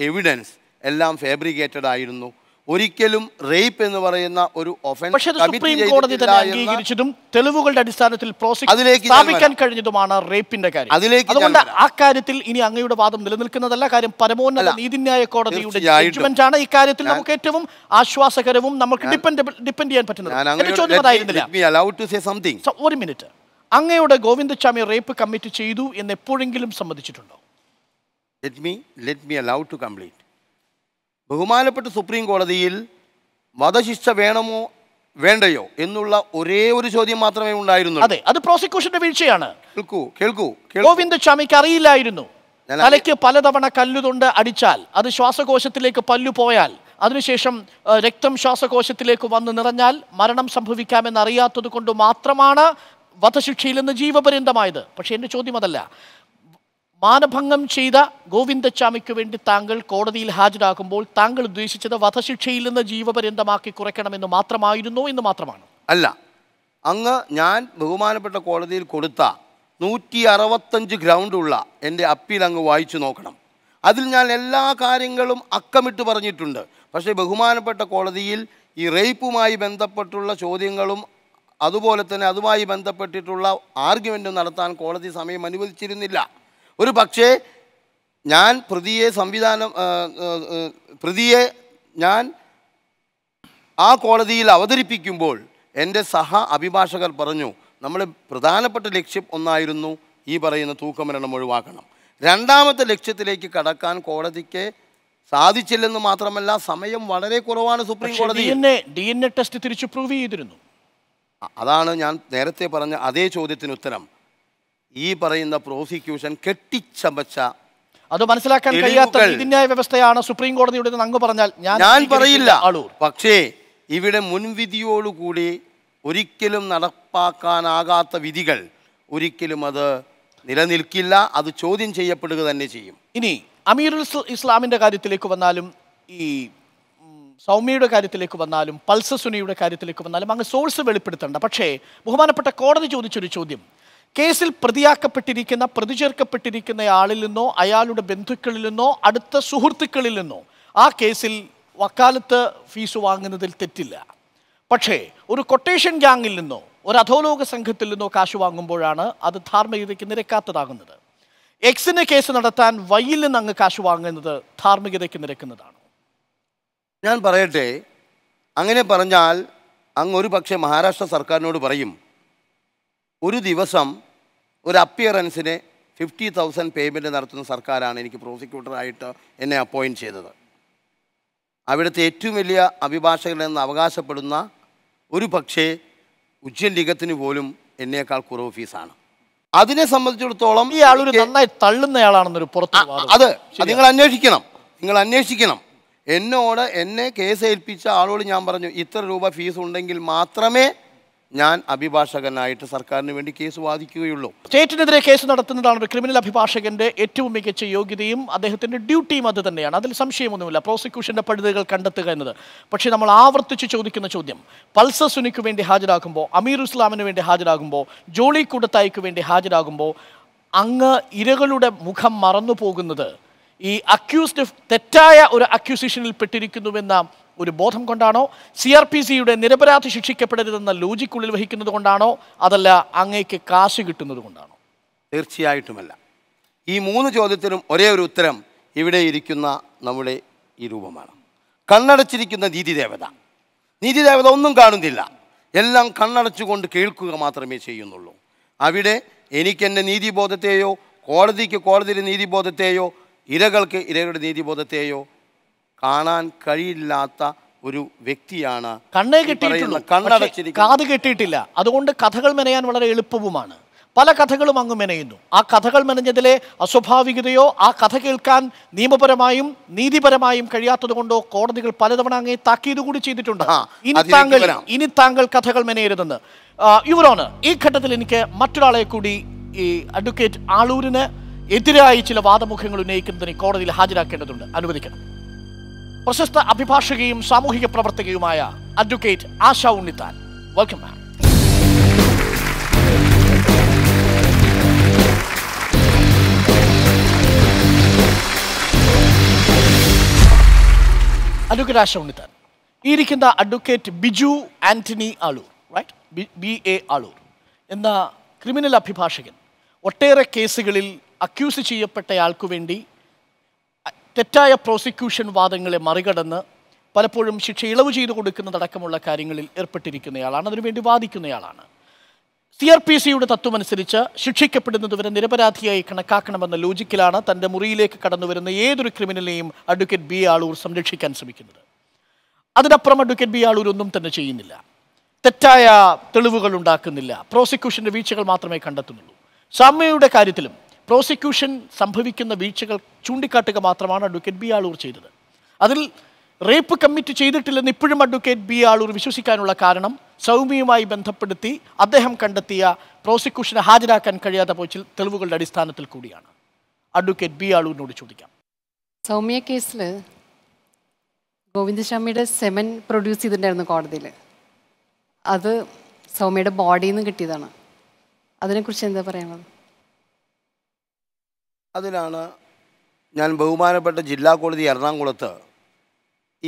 എവിഡൻസ് എല്ലാം ഫാബ്രിക്കേറ്റഡ് ആയിരുന്നു ഒരിക്കലും റേപ്പ് എന്ന് പറയുന്ന ഒരു ഒഫൻസ് സുപ്രീം കോടതി തന്നെ അംഗീകരിച്ചതും തെളിവുകളുടെ അടിസ്ഥാനത്തിൽ അതിലേക്ക് സ്ഥാപിക്കാൻ കഴിഞ്ഞതുമാണ് റേപ്പിന്റെ കാര്യം അതിലേക്ക് അതുകൊണ്ട് ആ കാര്യത്തിൽ ഇനി അങ്ങയുടെ വാദം നിലനിൽക്കുന്നതല്ല കാര്യം പരമോന്നത നീതിന്യായ കോടതിയുടെ ജഡ്ജ്മെന്റ് ആണ് ഇക്കാര്യത്തിൽ നമുക്ക് ഏറ്റവും ആശ്വാസകരവും നമുക്ക് ഡിപ്പെൻഡ് ഡിപ്പെൻഡ് ചെയ്യാൻ പറ്റുന്നത് ഒരു മിനിറ്റ് അങ്ങയുടെ ഗോവിന്ദസ്വാമി റേപ്പ് കമ്മിറ്റ് ചെയ്തു എന്ന് എപ്പോഴെങ്കിലും സമ്മതിച്ചിട്ടുണ്ടോ let me let me allow to complete ബഹുമാനപ്പെട്ട സുപ്രീം കോടതിയിൽ വധശിക്ഷ വേണമോ വേണ്ടയോ എന്നുള്ള ഒരേ ഒരു ചോദ്യം മാത്രമേ ഉണ്ടായിരുന്നു അതെ അത് പ്രോസിക്യൂഷന്റെ വീഴ്ചയാണ് കേൾക്കൂ കേൾക്കൂ ഗോവിന്ദ് ചാമിക്ക് അറിയില്ലായിരുന്നു തലയ്ക്ക് പലതവണ കല്ലുകൊണ്ട് അടിച്ചാൽ അത് ശ്വാസകോശത്തിലേക്ക് പല്ലു പോയാൽ അതിനുശേഷം രക്തം ശ്വാസകോശത്തിലേക്ക് വന്ന് നിറഞ്ഞാൽ മരണം സംഭവിക്കാമെന്ന് അറിയാത്തത് കൊണ്ട് മാത്രമാണ് വധശിക്ഷയിൽ നിന്ന് ജീവപര്യന്തമായത് പക്ഷേ എൻ്റെ ചോദ്യം അതല്ല മാനഭംഗം ചെയ്ത ഗോവിന്ദച്ചാമിക്ക് വേണ്ടി താങ്കൾ കോടതിയിൽ ഹാജരാകുമ്പോൾ താങ്കൾ ഉദ്ദേശിച്ചത് വധശിക്ഷയിൽ നിന്ന് ജീവപര്യന്തമാക്കി കുറയ്ക്കണമെന്ന് മാത്രമായിരുന്നോ എന്ന് മാത്രമാണ് അല്ല അങ്ങ് ഞാൻ ബഹുമാനപ്പെട്ട കോടതിയിൽ കൊടുത്ത നൂറ്റി അറുപത്തഞ്ച് ഗ്രൗണ്ടുള്ള എൻ്റെ അപ്പീൽ അങ്ങ് വായിച്ചു നോക്കണം അതിൽ ഞാൻ എല്ലാ കാര്യങ്ങളും അക്കമിട്ട് പറഞ്ഞിട്ടുണ്ട് പക്ഷേ ബഹുമാനപ്പെട്ട കോടതിയിൽ ഈ റേപ്പുമായി ബന്ധപ്പെട്ടുള്ള ചോദ്യങ്ങളും അതുപോലെ തന്നെ അതുമായി ബന്ധപ്പെട്ടിട്ടുള്ള ആർഗ്യുമെൻറ്റും നടത്താൻ കോടതി സമയം അനുവദിച്ചിരുന്നില്ല ഒരു പക്ഷേ ഞാൻ പ്രതിയെ സംവിധാനം പ്രതിയെ ഞാൻ ആ കോടതിയിൽ അവതരിപ്പിക്കുമ്പോൾ എൻ്റെ സഹ അഭിഭാഷകർ പറഞ്ഞു നമ്മൾ പ്രധാനപ്പെട്ട ലക്ഷ്യം ഒന്നായിരുന്നു ഈ പറയുന്ന തൂക്കമരണം ഒഴിവാക്കണം രണ്ടാമത്തെ ലക്ഷ്യത്തിലേക്ക് കടക്കാൻ കോടതിക്ക് സാധിച്ചില്ലെന്ന് മാത്രമല്ല സമയം വളരെ കുറവാണ് സുപ്രീം കോടതി ഡി എൻ എ ടെസ്റ്റ് തിരിച്ചു പ്രൂവ് ചെയ്തിരുന്നു അതാണ് ഞാൻ നേരത്തെ പറഞ്ഞ അതേ ചോദ്യത്തിന് ഉത്തരം ഈ പറയുന്ന പ്രോസിക്യൂഷൻ കെട്ടിച്ചമച്ച അത് മനസ്സിലാക്കാൻ കഴിയാത്ത നീതിന്യായ വ്യവസ്ഥയാണ് സുപ്രീം കോടതിയുടെ അങ്ങ് പറഞ്ഞാൽ ഞാൻ പറയില്ല പക്ഷേ ഇവിടെ മുൻവിധിയോടുകൂടി ഒരിക്കലും നടപ്പാക്കാനാകാത്ത വിധികൾ ഒരിക്കലും അത് നിലനിൽക്കില്ല അത് ചോദ്യം ചെയ്യപ്പെടുക തന്നെ ചെയ്യും ഇനി അമീറുൽ ഇസ്ലാമിൻ്റെ കാര്യത്തിലേക്ക് വന്നാലും ഈ സൗമ്യയുടെ കാര്യത്തിലേക്ക് വന്നാലും പൾസസുനിയുടെ കാര്യത്തിലേക്ക് വന്നാലും അങ്ങ് സോഴ്സ് വെളിപ്പെടുത്തേണ്ട പക്ഷേ ബഹുമാനപ്പെട്ട കോടതി ചോദിച്ചൊരു ചോദ്യം കേസിൽ പ്രതിയാക്കപ്പെട്ടിരിക്കുന്ന പ്രതിചേർക്കപ്പെട്ടിരിക്കുന്ന ആളിൽ നിന്നോ അയാളുടെ ബന്ധുക്കളിൽ നിന്നോ അടുത്ത സുഹൃത്തുക്കളിൽ നിന്നോ ആ കേസിൽ വക്കാലത്ത് ഫീസ് വാങ്ങുന്നതിൽ തെറ്റില്ല പക്ഷേ ഒരു കൊട്ടേഷൻ ഗ്യാങ്ങിൽ നിന്നോ ഒരു അധോലോക സംഘത്തിൽ നിന്നോ കാശ് വാങ്ങുമ്പോഴാണ് അത് ധാർമ്മികതയ്ക്ക് നിരക്കാത്തതാകുന്നത് എക്സിന് കേസ് നടത്താൻ വൈയിൽ നിന്ന് അങ്ങ് കാശ് വാങ്ങുന്നത് ധാർമ്മികതയ്ക്ക് നിരക്കുന്നതാണ് ഞാൻ പറയട്ടെ അങ്ങനെ പറഞ്ഞാൽ അങ്ങ് ഒരു പക്ഷേ മഹാരാഷ്ട്ര സർക്കാരിനോട് പറയും ഒരു ദിവസം ഒരു അപ്പിയറൻസിന് ഫിഫ്റ്റി തൗസൻഡ് പേയ്മെൻറ്റ് നടത്തുന്ന സർക്കാരാണ് എനിക്ക് പ്രോസിക്യൂട്ടറായിട്ട് എന്നെ അപ്പോയിൻറ്റ് ചെയ്തത് അവിടുത്തെ ഏറ്റവും വലിയ അഭിഭാഷകനെന്ന് അവകാശപ്പെടുന്ന ഒരു പക്ഷേ ലിഗത്തിന് പോലും എന്നേക്കാൾ കുറവ് ഫീസാണ് അതിനെ സംബന്ധിച്ചിടത്തോളം ഈ ആളൊരു നന്നായി തള്ളുന്നയാളാണെന്നൊരു പുറത്ത് അത് നിങ്ങൾ അന്വേഷിക്കണം നിങ്ങൾ അന്വേഷിക്കണം എന്നോട് എന്നെ കേസ് ഏൽപ്പിച്ച ആളോട് ഞാൻ പറഞ്ഞു ഇത്ര രൂപ ഫീസ് ഉണ്ടെങ്കിൽ മാത്രമേ ഞാൻ അഭിഭാഷകനായിട്ട് സർക്കാരിന് വേണ്ടി കേസ് വാദിക്കുകയുള്ളൂ സ്റ്റേറ്റിനെതിരെ കേസ് നടത്തുന്നതാണ് ഒരു ക്രിമിനൽ അഭിഭാഷകന്റെ ഏറ്റവും മികച്ച യോഗ്യതയും അദ്ദേഹത്തിന്റെ ഡ്യൂട്ടിയും അത് തന്നെയാണ് അതിൽ സംശയമൊന്നുമില്ല പ്രോസിക്യൂഷന്റെ പഴുതുകൾ കണ്ടെത്തുക എന്നത് പക്ഷേ നമ്മൾ ആവർത്തിച്ച് ചോദിക്കുന്ന ചോദ്യം പൾസർ സുനിക്ക് വേണ്ടി ഹാജരാകുമ്പോൾ അമീർ ഇസ്ലാമിന് വേണ്ടി ഹാജരാകുമ്പോൾ ജോളി കൂടത്തായിക്ക് വേണ്ടി ഹാജരാകുമ്പോൾ അങ്ങ് ഇരകളുടെ മുഖം മറന്നു പോകുന്നത് ഈ അക്യൂസ്ഡ് തെറ്റായ ഒരു അക്യൂസിഷനിൽ പെട്ടിരിക്കുന്നുവെന്ന ഒരു ബോധം കൊണ്ടാണോ സി ആർ പി സിയുടെ നിരപരാധി ശിക്ഷിക്കപ്പെടരുതെന്ന ലോജിക്കുള്ളിൽ വഹിക്കുന്നത് കൊണ്ടാണോ അതല്ല അങ്ങേക്ക് കാശ് കിട്ടുന്നത് കൊണ്ടാണോ തീർച്ചയായിട്ടുമല്ല ഈ മൂന്ന് ചോദ്യത്തിനും ഒരേ ഒരു ഉത്തരം ഇവിടെ ഇരിക്കുന്ന നമ്മുടെ ഈ രൂപമാണ് കണ്ണടച്ചിരിക്കുന്ന നീതിദേവത നീതിദേവത ഒന്നും കാണുന്നില്ല എല്ലാം കണ്ണടച്ചുകൊണ്ട് കേൾക്കുക മാത്രമേ ചെയ്യുന്നുള്ളൂ അവിടെ എനിക്കെൻ്റെ നീതിബോധത്തെയോ കോടതിക്ക് കോടതിയുടെ നീതിബോധത്തെയോ ഇരകൾക്ക് ഇരകളുടെ നീതിബോധത്തെയോ കാണാൻ കഴിയില്ലാത്ത ഒരു വ്യക്തിയാണ് കണ്ണേ കെട്ടിയിട്ടുള്ളൂ കണ്ണടച്ചിരിക്കും കാത് കെട്ടിയിട്ടില്ല അതുകൊണ്ട് കഥകൾ മെനയാൻ വളരെ എളുപ്പവുമാണ് പല കഥകളും അങ്ങ് മെനയുന്നു ആ കഥകൾ മെനഞ്ഞതിലെ അസ്വാഭാവികതയോ ആ കഥ കേൾക്കാൻ നിയമപരമായും നീതിപരമായും കഴിയാത്തതുകൊണ്ടോ കോടതികൾ പലതവണ അങ്ങേ താക്കീത് കൂടി ചെയ്തിട്ടുണ്ട് ഇനി താങ്കൾ ഇനി താങ്കൾ കഥകൾ മെനയരുതെന്ന് യുവറോണ് ഈ ഘട്ടത്തിൽ എനിക്ക് മറ്റൊരാളെ കൂടി ഈ അഡ്വക്കേറ്റ് ആളൂരിന് എതിരായി ചില വാദമുഖങ്ങൾ ഉന്നയിക്കുന്നതിന് കോടതിയിൽ ഹാജരാക്കേണ്ടതുണ്ട് അനുവദിക്കണം പ്രശസ്ത അഭിഭാഷകയും സാമൂഹിക പ്രവർത്തകയുമായ advocate Asha Unnithan welcome ma'am advocate Asha Unnithan ഈ ഇരിക്കുന്ന advocate Biju Antony Aloor right B A Aloor എന്ന ക്രിമിനൽ അഭിഭാഷകൻ ഒട്ടേറെ കേസുകളിൽ അക്യൂസ് ചെയ്യപ്പെട്ടയാൾക്കു വേണ്ടി തെറ്റായ പ്രോസിക്യൂഷൻ വാദങ്ങളെ മറികടന്ന് പലപ്പോഴും ശിക്ഷ ഇളവ് ചെയ്തു കൊടുക്കുന്നതടക്കമുള്ള കാര്യങ്ങളിൽ ഏർപ്പെട്ടിരിക്കുന്നയാളാണ് അതിനുവേണ്ടി വാദിക്കുന്നയാളാണ് സി ആർ പി സിയുടെ തത്വമനുസരിച്ച് ശിക്ഷിക്കപ്പെടുന്നതുവരെ നിരപരാധിയായി കണക്കാക്കണമെന്ന ലോജിക്കിലാണ് തൻ്റെ മുറിയിലേക്ക് കടന്നുവരുന്ന ഏതൊരു ക്രിമിനലിനെയും അഡ്വക്കേറ്റ് ബി ആളൂർ സംരക്ഷിക്കാൻ ശ്രമിക്കുന്നത് അതിനപ്പുറം അഡ്വക്കേറ്റ് ബി ആളൂർ ഒന്നും തന്നെ ചെയ്യുന്നില്ല തെറ്റായ തെളിവുകൾ ഉണ്ടാക്കുന്നില്ല പ്രോസിക്യൂഷൻ്റെ വീഴ്ചകൾ മാത്രമേ കണ്ടെത്തുന്നുള്ളൂ സമ്മയുടെ കാര്യത്തിലും പ്രോസിക്യൂഷൻ സംഭവിക്കുന്ന വീഴ്ചകൾ ചൂണ്ടിക്കാട്ടുക മാത്രമാണ് അഡ്വക്കേറ്റ് ബി ആളൂർ ചെയ്തത് അതിൽ റേപ്പ് കമ്മിറ്റ് ചെയ്തിട്ടില്ലെന്ന് ഇപ്പോഴും അഡ്വക്കേറ്റ് ബി ആളൂർ വിശ്വസിക്കാനുള്ള കാരണം സൗമ്യയുമായി ബന്ധപ്പെടുത്തി അദ്ദേഹം കണ്ടെത്തിയ പ്രോസിക്യൂഷനെ ഹാജരാക്കാൻ കഴിയാത്ത പോയി തെളിവുകളുടെ അടിസ്ഥാനത്തിൽ കൂടിയാണ് അഡ്വക്കേറ്റ് ബി ആളൂരിനോട് ചോദിക്കാം സൗമ്യ കേസിൽ ഗോവിന്ദസ്വാമിയുടെ സെമൻ പ്രൊഡ്യൂസ് ചെയ്തിട്ടുണ്ടായിരുന്നു കോടതിയിൽ അത് സൗമ്യയുടെ ബോഡിയിൽ നിന്ന് കിട്ടിയതാണ് അതിനെക്കുറിച്ച് എന്താ പറയാനുള്ളത് അതിലാണ് ഞാൻ ബഹുമാനപ്പെട്ട ജില്ലാ കോടതി എറണാകുളത്ത്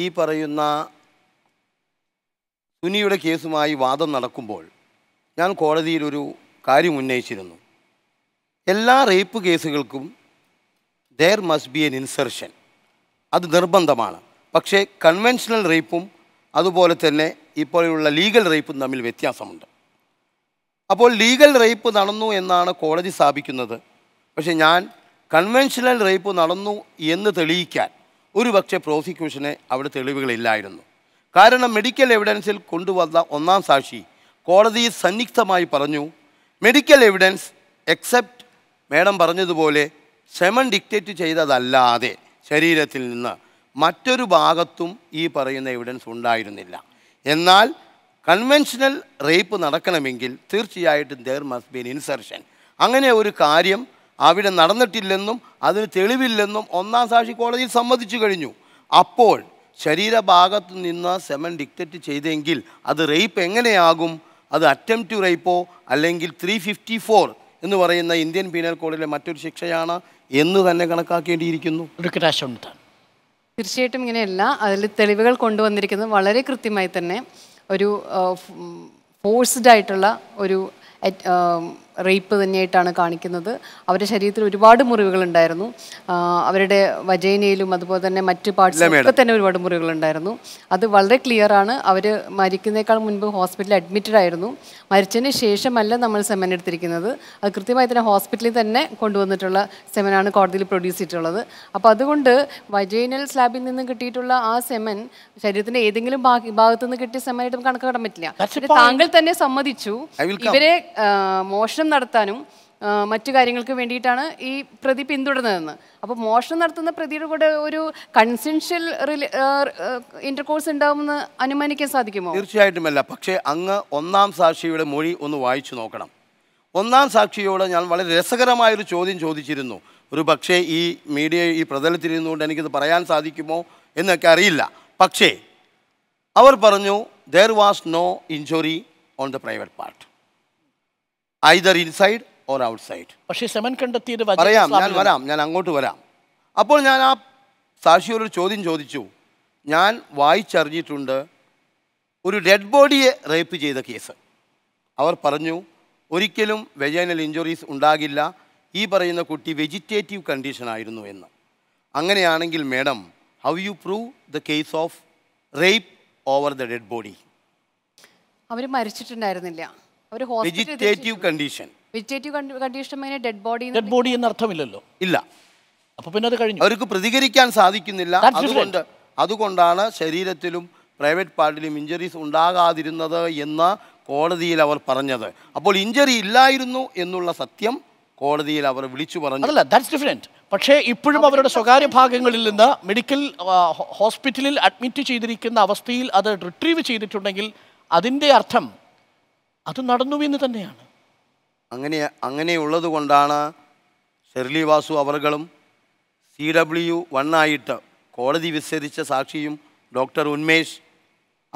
ഈ പറയുന്ന സുനിയുടെ കേസുമായി വാദം നടക്കുമ്പോൾ ഞാൻ കോടതിയിലൊരു കാര്യം ഉന്നയിച്ചിരുന്നു എല്ലാ റേപ്പ് കേസുകൾക്കും there must be an insertion അത് നിർബന്ധമാണ് പക്ഷേ കൺവെൻഷണൽ റേപ്പും അതുപോലെ തന്നെ ഇപ്പോഴുള്ള ലീഗൽ റേപ്പും തമ്മിൽ വ്യത്യാസമുണ്ട് അപ്പോൾ ലീഗൽ റേപ്പ് നടന്നു എന്നാണ് കോടതി സ്ഥാപിക്കുന്നത് പക്ഷേ ഞാൻ കൺവെൻഷനൽ റേപ്പ് നടന്നു എന്ന് തെളിയിക്കാൻ ഒരു പക്ഷേ പ്രോസിക്യൂഷന് അവിടെ തെളിവുകളില്ലായിരുന്നു കാരണം മെഡിക്കൽ എവിഡൻസിൽ കൊണ്ടുവന്ന ഒന്നാം സാക്ഷി കോടതിയിൽ സന്നിഗ്ധമായി പറഞ്ഞു മെഡിക്കൽ എവിഡൻസ് എക്സെപ്റ്റ് മേഡം പറഞ്ഞതുപോലെ ശമൻ ഡിക്റ്റേറ്റ് ചെയ്തതല്ലാതെ ശരീരത്തിൽ നിന്ന് മറ്റൊരു ഭാഗത്തും ഈ പറയുന്ന എവിഡൻസ് ഉണ്ടായിരുന്നില്ല എന്നാൽ കൺവെൻഷനൽ റേപ്പ് നടക്കണമെങ്കിൽ തീർച്ചയായിട്ടും ദർ മസ്റ്റ് ബി ഇൻസർഷൻ അങ്ങനെ ഒരു കാര്യം അവിടെ നടന്നിട്ടില്ലെന്നും അതിന് തെളിവില്ലെന്നും ഒന്നാം സാക്ഷി കോടതിയിൽ സമ്മതിച്ചു കഴിഞ്ഞു അപ്പോൾ ശരീരഭാഗത്തു നിന്ന് സെമൻ ഡിക്റ്ററ്റ് ചെയ്തെങ്കിൽ അത് റേപ്പ് എങ്ങനെയാകും അത് അറ്റംപ്റ്റ് റേപ്പോ അല്ലെങ്കിൽ ത്രീ ഫിഫ്റ്റി ഫോർ എന്ന് പറയുന്ന ഇന്ത്യൻ പീനൽ കോഡിലെ മറ്റൊരു ശിക്ഷയാണ് എന്ന് തന്നെ കണക്കാക്കേണ്ടിയിരിക്കുന്നു തീർച്ചയായിട്ടും ഇങ്ങനെയല്ല അതിൽ തെളിവുകൾ കൊണ്ടുവന്നിരിക്കുന്നത് വളരെ കൃത്യമായി തന്നെ ഒരു ഫോഴ്സ്ഡ് ആയിട്ടുള്ള ഒരു റേപ്പ് തന്നെയായിട്ടാണ് കാണിക്കുന്നത് അവരുടെ ശരീരത്തിൽ ഒരുപാട് മുറിവുകൾ ഉണ്ടായിരുന്നു അവരുടെ വജൈനയിലും അതുപോലെ തന്നെ മറ്റ് ഒക്കെ തന്നെ ഒരുപാട് മുറിവുകൾ ഉണ്ടായിരുന്നു അത് വളരെ ക്ലിയർ ആണ് അവർ മരിക്കുന്നേക്കാൾ മുൻപ് ഹോസ്പിറ്റലിൽ അഡ്മിറ്റഡ് ആയിരുന്നു മരിച്ചതിന് ശേഷമല്ല നമ്മൾ സെമൻ എടുത്തിരിക്കുന്നത് അത് കൃത്യമായി തന്നെ ഹോസ്പിറ്റലിൽ തന്നെ കൊണ്ടുവന്നിട്ടുള്ള സെമനാണ് കോടതിയിൽ പ്രൊഡ്യൂസ് ചെയ്തിട്ടുള്ളത് അപ്പോൾ അതുകൊണ്ട് വജൈനൽ സ്ലാബിൽ നിന്ന് കിട്ടിയിട്ടുള്ള ആ സെമൻ ശരീരത്തിന്റെ ഏതെങ്കിലും ഭാഗത്തുനിന്ന് കിട്ടിയ സെമനായിട്ട് നമുക്ക് കണക്കാക്കാൻ പറ്റില്ല താങ്കൾ തന്നെ സമ്മതിച്ചു ഇവരെ മോഷണം നടത്താനും മറ്റു കാര്യങ്ങൾക്ക് വേണ്ടിയിട്ടാണ് ഈ പ്രതി പിന്തുടരുന്നതെന്ന് അപ്പോൾ മോഷണം നടത്തുന്ന പ്രതിയുടെ കൂടെ ഒരു കൺസെൻഷ്യൽ ഇന്റർകോഴ്സ് ഉണ്ടാവുമെന്ന് അനുമാനിക്കാൻ സാധിക്കുമോ തീർച്ചയായിട്ടുമല്ല പക്ഷേ അങ്ങ് ഒന്നാം സാക്ഷിയുടെ മൊഴി ഒന്ന് വായിച്ചു നോക്കണം ഒന്നാം സാക്ഷിയോട് ഞാൻ വളരെ രസകരമായൊരു ചോദ്യം ചോദിച്ചിരുന്നു ഒരു പക്ഷേ ഈ മീഡിയ ഈ പ്രതലത്തിരുന്നുകൊണ്ട് എനിക്കിത് പറയാൻ സാധിക്കുമോ എന്നൊക്കെ അറിയില്ല പക്ഷേ അവർ പറഞ്ഞു there was no injury on the private part either inside or side പക്ഷേ ശമൻ കണ്ടെത്തിയത് പറയാം ഞാൻ വരാം ഞാൻ അങ്ങോട്ട് വരാം അപ്പോൾ ഞാൻ ആ സാക്ഷിയോടൊരു ചോദ്യം ചോദിച്ചു ഞാൻ വായിച്ചറിഞ്ഞിട്ടുണ്ട് ഒരു ഡെഡ് ബോഡിയെ റേപ്പ് ചെയ്ത കേസ് അവർ പറഞ്ഞു ഒരിക്കലും വെജൈനൽ ഇഞ്ചുറീസ് ഉണ്ടാകില്ല ഈ പറയുന്ന കുട്ടി വെജിറ്റേറ്റീവ് കണ്ടീഷനായിരുന്നു എന്ന് അങ്ങനെയാണെങ്കിൽ madam how you prove the case of rape over the dead body അവർ മരിച്ചിട്ടുണ്ടായിരുന്നില്ല vegetative condition condition dead body dead body അർത്ഥമില്ലല്ലോ ഇല്ല അപ്പൊ പിന്നെ അത് കഴിഞ്ഞു അവർക്ക് പ്രതികരിക്കാൻ സാധിക്കുന്നില്ല അതുകൊണ്ട് അതുകൊണ്ടാണ് ശരീരത്തിലും പ്രൈവറ്റ് പാർട്ടിലും ഇഞ്ചറീസ് ഉണ്ടാകാതിരുന്നത് എന്ന് കോടതിയിൽ അവർ പറഞ്ഞത് അപ്പോൾ ഇഞ്ചറി ഇല്ലായിരുന്നു എന്നുള്ള സത്യം കോടതിയിൽ അവർ വിളിച്ചു പറഞ്ഞു അല്ല ദാറ്റ്സ് ഡിഫറെൻറ്റ് പക്ഷേ ഇപ്പോഴും അവരുടെ സ്വകാര്യ ഭാഗങ്ങളിൽ നിന്ന് മെഡിക്കൽ ഹോസ്പിറ്റലിൽ അഡ്മിറ്റ് ചെയ്തിരിക്കുന്ന അവസ്ഥയിൽ അത് റിട്രീവ് ചെയ്തിട്ടുണ്ടെങ്കിൽ അതിൻ്റെ അർത്ഥം അത് നടന്നു എന്ന് തന്നെയാണ് അങ്ങനെ അങ്ങനെയുള്ളത് കൊണ്ടാണ് ഷെർലി വാസു അവർകളും സി ഡബ്ല്യു വണ്ണായിട്ട് കോടതി വിസ്തരിച്ച സാക്ഷിയും ഡോക്ടർ ഉന്മേഷ്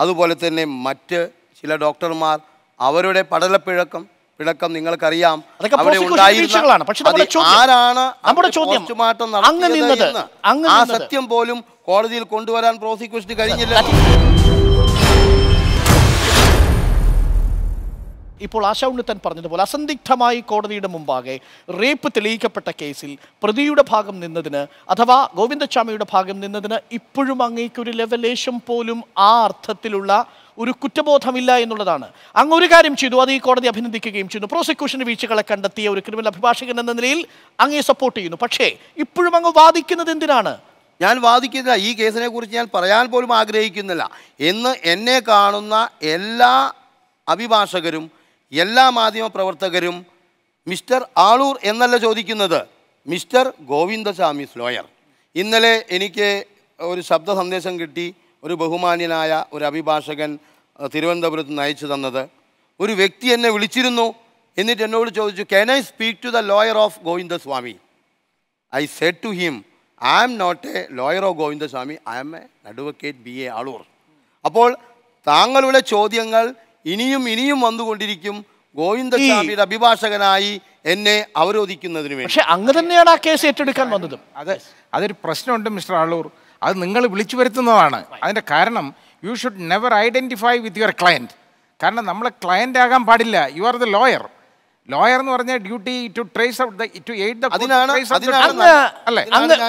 അതുപോലെ തന്നെ മറ്റ് ചില ഡോക്ടർമാർ അവരുടെ പടലപ്പിഴക്കം പിഴക്കം നിങ്ങൾക്കറിയാം അവിടെ ആരാണ് പോസ്റ്റ്മോർട്ടം ആ സത്യം പോലും കോടതിയിൽ കൊണ്ടുവരാൻ പ്രോസിക്യൂഷന് കഴിഞ്ഞില്ല ഇപ്പോൾ ആശാ ഉണ്ണിത്തൻ പറഞ്ഞതുപോലെ അസന്ധിഗ്ധമായി കോടതിയുടെ മുമ്പാകെ റേപ്പ് തെളിയിക്കപ്പെട്ട കേസിൽ പ്രതിയുടെ ഭാഗം നിന്നതിന് അഥവാ ഗോവിന്ദസ്വാമിയുടെ ഭാഗം നിന്നതിന് ഇപ്പോഴും അങ്ങേക്കൊരു ലെവലേഷം പോലും ആ അർത്ഥത്തിലുള്ള ഒരു കുറ്റബോധമില്ല എന്നുള്ളതാണ് അങ്ങ് ഒരു കാര്യം ചെയ്തു അത് ഈ കോടതി അഭിനന്ദിക്കുകയും ചെയ്തു പ്രോസിക്യൂഷൻ വീഴ്ചകളെ കണ്ടെത്തിയ ഒരു ക്രിമിനൽ അഭിഭാഷകൻ എന്ന നിലയിൽ അങ്ങേ സപ്പോർട്ട് ചെയ്യുന്നു പക്ഷേ ഇപ്പോഴും അങ്ങ് വാദിക്കുന്നത് എന്തിനാണ് ഞാൻ വാദിക്കുന്നില്ല ഈ കേസിനെ കുറിച്ച് ഞാൻ പറയാൻ പോലും ആഗ്രഹിക്കുന്നില്ല എന്ന് എന്നെ കാണുന്ന എല്ലാ അഭിഭാഷകരും എല്ലാ മാധ്യമ പ്രവർത്തകരും മിസ്റ്റർ ആളൂർ എന്നല്ല ചോദിക്കുന്നത് മിസ്റ്റർ ഗോവിന്ദസ്വാമി സ്ലോയർ ഇന്നലെ എനിക്ക് ഒരു ശബ്ദ സന്ദേശം കിട്ടി ഒരു ബഹുമാന്യനായ ഒരു അഭിഭാഷകൻ തിരുവനന്തപുരത്ത് നിന്ന് അയച്ചു തന്നത് ഒരു വ്യക്തി എന്നെ വിളിച്ചിരുന്നു എന്നിട്ട് എന്നോട് ചോദിച്ചു can I speak to the lawyer of Govindaswamy I said to him I am not a lawyer of Govindaswamy I am a advocate B A Aloor അപ്പോൾ താങ്കളുടെ ചോദ്യങ്ങൾ ഇനിയും ഇനിയും വന്നുകൊണ്ടിരിക്കും ഗോവിന്ദസ്വാമിയുടെ അഭിഭാഷകനായി എന്നെ അവരോധിക്കുന്നതിന് വേണ്ടി പക്ഷെ അങ്ങ് തന്നെയാണ് ആ കേസ് ഏറ്റെടുക്കാൻ വന്നത് അതെ അതൊരു പ്രശ്നമുണ്ട് മിസ്റ്റർ ആളൂർ അത് നിങ്ങൾ വിളിച്ചു വരുത്തുന്നതാണ് അതിൻ്റെ കാരണം you should never identify with your client കാരണം നമ്മൾ ക്ലയൻ്റ് ആകാൻ പാടില്ല you are the lawyer lawyer എന്ന് പറഞ്ഞ duty to trace out the to aid the അല്ലേ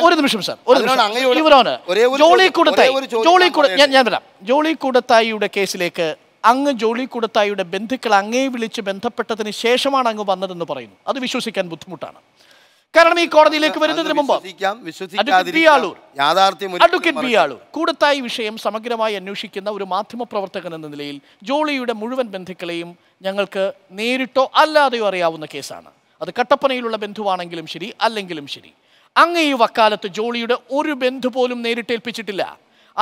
ഒരു നിമിഷം സാർ ഒരു നിമിഷം ജോളി കൂടത്തായി ജോളി കൂട ഞാൻ ഞാൻ വരാം ജോളി കൂടത്തായിയുടെ കേസിലേക്ക് അങ്ങ് ജോളി കൂടത്തായിയുടെ ബന്ധുക്കൾ അങ്ങേ വിളിച്ച് ബന്ധപ്പെട്ടതിന് ശേഷമാണ് അങ്ങ് വന്നതെന്ന് പറയുന്നു അത് വിശ്വസിക്കാൻ ബുദ്ധിമുട്ടാണ് കാരണം ഈ കോടതിയിലേക്ക് വരുന്നതിന് മുമ്പ് കൂടത്തായി വിഷയം സമഗ്രമായി അന്വേഷിക്കുന്ന ഒരു പ്രവർത്തകൻ എന്ന നിലയിൽ ജോളിയുടെ മുഴുവൻ ബന്ധുക്കളെയും ഞങ്ങൾക്ക് നേരിട്ടോ അല്ലാതെയോ അറിയാവുന്ന കേസാണ് അത് കട്ടപ്പനയിലുള്ള ബന്ധുവാണെങ്കിലും ശരി അല്ലെങ്കിലും ശരി അങ്ങ് ഈ വക്കാലത്ത് ജോളിയുടെ ഒരു ബന്ധു പോലും നേരിട്ടേൽപ്പിച്ചിട്ടില്ല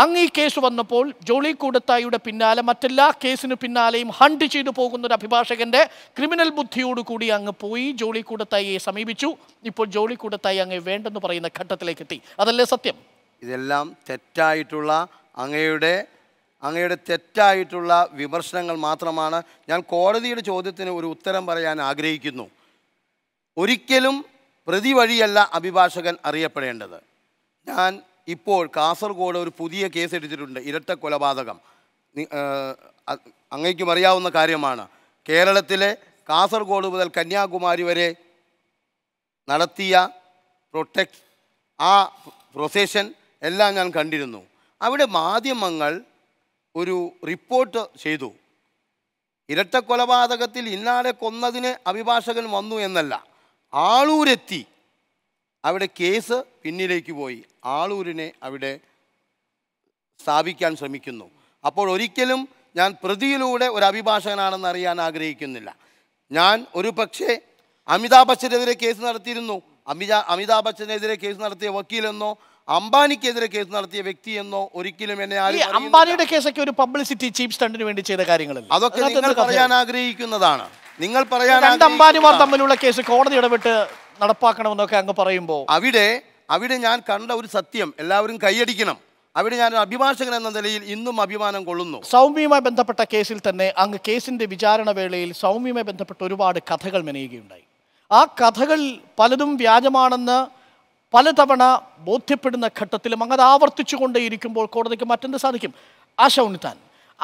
അങ്ങ് ഈ കേസ് വന്നപ്പോൾ ജോളി കൂടത്തായിയുടെ പിന്നാലെ മറ്റെല്ലാ കേസിന് പിന്നാലെയും ഹണ്ട് ചെയ്തു പോകുന്ന ഒരു അഭിഭാഷകൻ്റെ ക്രിമിനൽ ബുദ്ധിയോടുകൂടി അങ്ങ് പോയി ജോളി കൂടത്തായിയെ സമീപിച്ചു ഇപ്പോൾ ജോളി കൂടത്തായി അങ്ങ് വേണ്ടെന്ന് പറയുന്ന ഘട്ടത്തിലേക്ക് എത്തി അതല്ലേ സത്യം ഇതെല്ലാം തെറ്റായിട്ടുള്ള അങ്ങയുടെ അങ്ങയുടെ തെറ്റായിട്ടുള്ള വിമർശനങ്ങൾ മാത്രമാണ് ഞാൻ കോടതിയുടെ ചോദ്യത്തിന് ഒരു ഉത്തരം പറയാൻ ആഗ്രഹിക്കുന്നു ഒരിക്കലും പ്രതി വഴിയല്ല അഭിഭാഷകൻ അറിയപ്പെടേണ്ടത് ഞാൻ ഇപ്പോൾ കാസർഗോഡ് ഒരു പുതിയ കേസ് എടുത്തിട്ടുണ്ട് ഇരട്ട കൊലപാതകം അങ്ങേക്കും അറിയാവുന്ന കാര്യമാണ് കേരളത്തിലെ കാസർഗോഡ് മുതൽ കന്യാകുമാരി വരെ നടത്തിയ പ്രൊട്ടക്ട് ആ പ്രൊസേഷൻ എല്ലാം ഞാൻ കണ്ടിരുന്നു അവിടെ മാധ്യമങ്ങൾ ഒരു റിപ്പോർട്ട് ചെയ്തു കൊലപാതകത്തിൽ ഇന്നാളെ കൊന്നതിന് അഭിഭാഷകൻ വന്നു എന്നല്ല ആളൂരെത്തി അവിടെ കേസ് പിന്നിലേക്ക് പോയി ആളൂരിനെ അവിടെ സ്ഥാപിക്കാൻ ശ്രമിക്കുന്നു അപ്പോൾ ഒരിക്കലും ഞാൻ പ്രതിയിലൂടെ ഒരു അഭിഭാഷകനാണെന്ന് അറിയാൻ ആഗ്രഹിക്കുന്നില്ല ഞാൻ ഒരു പക്ഷേ അമിതാഭ് ബച്ചനെതിരെ കേസ് നടത്തിയിരുന്നു അമിതാ അമിതാഭ് ബച്ചനെതിരെ കേസ് നടത്തിയ വക്കീലെന്നോ അംബാനിക്കെതിരെ കേസ് നടത്തിയ വ്യക്തിയെന്നോ ഒരിക്കലും എന്നെ ആരും അംബാനിയുടെ കേസൊക്കെ ഒരു പബ്ലിസിറ്റി ചീഫ് സ്റ്റണ്ടിന് വേണ്ടി ചെയ്ത കാര്യങ്ങളല്ല അതൊക്കെ നിങ്ങൾ പറയാൻ ആഗ്രഹിക്കുന്നതാണ് നിങ്ങൾ പറയാൻ അംബാനിമാർ തമ്മിലുള്ള കേസ് കോടതി ഇടപെട്ട് നടപ്പാക്കണമെന്നൊക്കെ അങ്ങ് പറയുമ്പോൾ അവിടെ അവിടെ ഞാൻ കണ്ട ഒരു സത്യം എല്ലാവരും കൈയടിക്കണം അവിടെ ഞാൻ അഭിഭാഷകൻ എന്ന നിലയിൽ ഇന്നും അഭിമാനം കൊള്ളുന്നു സൗമ്യയുമായി ബന്ധപ്പെട്ട കേസിൽ തന്നെ അങ്ങ് കേസിന്റെ വിചാരണ വേളയിൽ സൗമ്യയുമായി ബന്ധപ്പെട്ട ഒരുപാട് കഥകൾ മെനയുകയുണ്ടായി ആ കഥകൾ പലതും വ്യാജമാണെന്ന് പലതവണ ബോധ്യപ്പെടുന്ന ഘട്ടത്തിലും അങ്ങനെ ആവർത്തിച്ചു കൊണ്ടേയിരിക്കുമ്പോൾ കോടതിക്ക് മറ്റെന്ത് സാധിക്കും ആശ ഉണ്ണിത്താൻ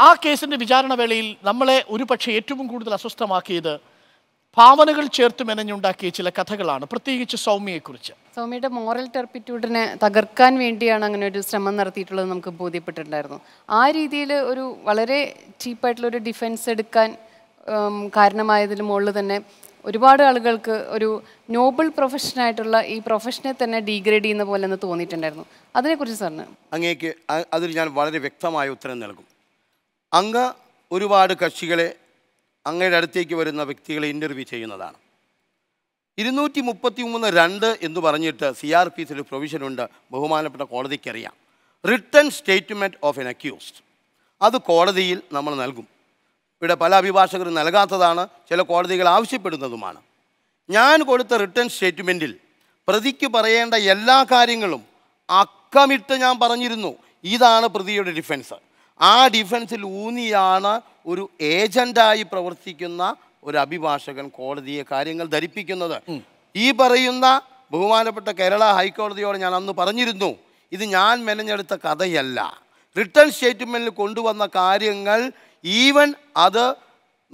ആ കേസിന്റെ വിചാരണ വേളയിൽ നമ്മളെ ഒരുപക്ഷെ ഏറ്റവും കൂടുതൽ അസ്വസ്ഥമാക്കിയത് ഭാവനകൾ ചേർത്ത് മെനഞ്ഞുണ്ടാക്കിയ ചില കഥകളാണ് പ്രത്യേകിച്ച് സൗമ്യയെക്കുറിച്ച് സൗമ്യയുടെ മോറൽ ടെർപ്പിറ്റ്യൂഡിനെ തകർക്കാൻ വേണ്ടിയാണ് അങ്ങനെ ഒരു ശ്രമം നടത്തിയിട്ടുള്ളത് നമുക്ക് ബോധ്യപ്പെട്ടിട്ടുണ്ടായിരുന്നു ആ രീതിയിൽ ഒരു വളരെ ചീപ്പായിട്ടുള്ള ഒരു ഡിഫൻസ് എടുക്കാൻ കാരണമായതിന് മുകളിൽ തന്നെ ഒരുപാട് ആളുകൾക്ക് ഒരു നോബിൾ പ്രൊഫഷനായിട്ടുള്ള ഈ പ്രൊഫഷനെ തന്നെ ഡീഗ്രേഡ് ചെയ്യുന്ന പോലെ എന്ന് തോന്നിയിട്ടുണ്ടായിരുന്നു അതിനെക്കുറിച്ച് സാറിന് അങ്ങേക്ക് അതിൽ ഞാൻ വളരെ വ്യക്തമായ ഉത്തരം നൽകും അങ്ങ് ഒരുപാട് കക്ഷികളെ അങ്ങയുടെ അടുത്തേക്ക് വരുന്ന വ്യക്തികളെ ഇൻ്റർവ്യൂ ചെയ്യുന്നതാണ് ഇരുന്നൂറ്റി മുപ്പത്തി മൂന്ന് രണ്ട് എന്ന് പറഞ്ഞിട്ട് സി ആർ പി സിൽ പ്രൊവിഷനുണ്ട് ബഹുമാനപ്പെട്ട കോടതിക്കറിയാം return statement of an accused അത് കോടതിയിൽ നമ്മൾ നൽകും ഇവിടെ പല അഭിഭാഷകരും നൽകാത്തതാണ് ചില കോടതികൾ ആവശ്യപ്പെടുന്നതുമാണ് ഞാൻ കൊടുത്ത റിട്ടേൺ സ്റ്റേറ്റ്മെൻറ്റിൽ പ്രതിക്ക് പറയേണ്ട എല്ലാ കാര്യങ്ങളും അക്കമിട്ട് ഞാൻ പറഞ്ഞിരുന്നു ഇതാണ് പ്രതിയുടെ ഡിഫൻസ് ആ ഡിഫൻസിൽ ഊന്നിയാണ് ഒരു ഏജന്റായി പ്രവർത്തിക്കുന്ന ഒരു അഭിഭാഷകൻ കോടതിയെ കാര്യങ്ങൾ ധരിപ്പിക്കുന്നത് ഈ പറയുന്ന ബഹുമാനപ്പെട്ട കേരള ഹൈക്കോടതിയോട് ഞാൻ അന്ന് പറഞ്ഞിരുന്നു ഇത് ഞാൻ മെനഞ്ഞെടുത്ത കഥയല്ല റിട്ടേൺ സ്റ്റേറ്റ്മെൻറ്റിൽ കൊണ്ടുവന്ന കാര്യങ്ങൾ ഈവൻ അത്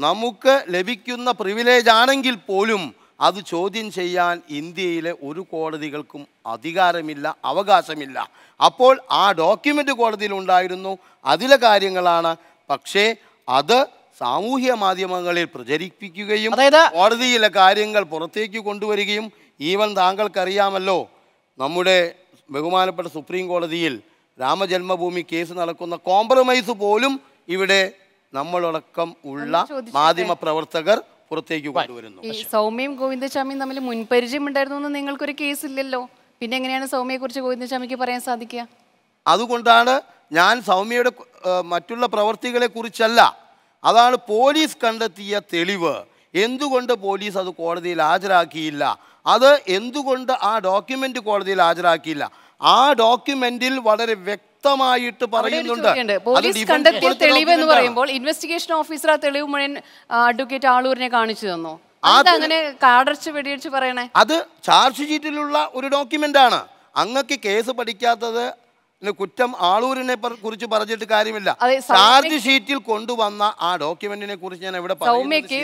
നമുക്ക് ലഭിക്കുന്ന പ്രിവിലേജ് ആണെങ്കിൽ പോലും അത് ചോദ്യം ചെയ്യാൻ ഇന്ത്യയിലെ ഒരു കോടതികൾക്കും അധികാരമില്ല അവകാശമില്ല അപ്പോൾ ആ ഡോക്യുമെൻ്റ് കോടതിയിൽ ഉണ്ടായിരുന്നു അതിലെ കാര്യങ്ങളാണ് പക്ഷേ അത് സാമൂഹ്യ മാധ്യമങ്ങളിൽ പ്രചരിപ്പിക്കുകയും കോടതിയിലെ കാര്യങ്ങൾ പുറത്തേക്ക് കൊണ്ടുവരികയും ഈവൻ താങ്കൾക്കറിയാമല്ലോ നമ്മുടെ ബഹുമാനപ്പെട്ട സുപ്രീം കോടതിയിൽ രാമജന്മഭൂമി കേസ് നടക്കുന്ന കോംപ്രമൈസ് പോലും ഇവിടെ നമ്മളടക്കം ഉള്ള മാധ്യമ പ്രവർത്തകർ പുറത്തേക്ക് കൊണ്ടുവരുന്നു ഈ സൗമ്യയും ഗോവിന്ദസ്വാമിയും തമ്മിൽ മുൻപരിചയം ഉണ്ടായിരുന്നു എന്ന് നിങ്ങൾക്കൊരു കേസ് ഇല്ലല്ലോ പിന്നെ എങ്ങനെയാണ് സൗമ്യയെ കുറിച്ച് ഗോവിന്ദസ്വാമിക്ക് പറയാൻ സാധിക്കുക അതുകൊണ്ടാണ് ഞാൻ സൗമ്യയുടെ മറ്റുള്ള പ്രവർത്തികളെ കുറിച്ചല്ല അതാണ് പോലീസ് കണ്ടെത്തിയ തെളിവ് എന്തുകൊണ്ട് പോലീസ് അത് കോടതിയിൽ ഹാജരാക്കിയില്ല അത് എന്തുകൊണ്ട് ആ ഡോക്യുമെൻ്റ് കോടതിയിൽ ഹാജരാക്കിയില്ല ആ ഡോക്യുമെൻറ്റിൽ വളരെ വ്യക്തി വ്യക്തമായിട്ട് പറയുന്നുണ്ട് പോലീസ് കണ്ടെത്തിയ തെളിവ് എന്ന് പറയുമ്പോൾ ഇൻവെസ്റ്റിഗേഷൻ ഓഫീസർ ആ തെളിവ് മുഴുവൻ അഡ്വക്കേറ്റ് ആളൂരിനെ കാണിച്ചു തന്നു അങ്ങനെ കാടർച്ച് പറയണേ അത് ചാർജ് ഷീറ്റിലുള്ള ഒരു ഡോക്യുമെന്റ് ആണ് അങ്ങക്ക് കേസ് പഠിക്കാത്തത് കുറ്റം ആളൂരിനെ കുറിച്ച് പറഞ്ഞിട്ട് കാര്യമില്ല ചാർജ് ഷീറ്റിൽ കൊണ്ടുവന്ന ആ ഡോക്യുമെന്റിനെ കുറിച്ച് ഞാൻ ഇവിടെ സൗമ്യക്ക്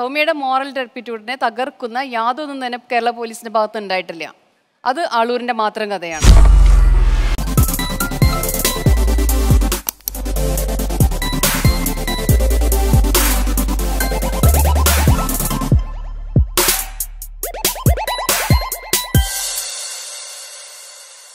സൗമ്യയുടെ മോറൽ ഡെപ്യൂട്ടിനെ തകർക്കുന്ന യാതൊന്നും തന്നെ കേരള പോലീസിന്റെ ഭാഗത്ത് ഉണ്ടായിട്ടില്ല അത് ആളൂരിന്റെ മാത്രം കഥയാണ്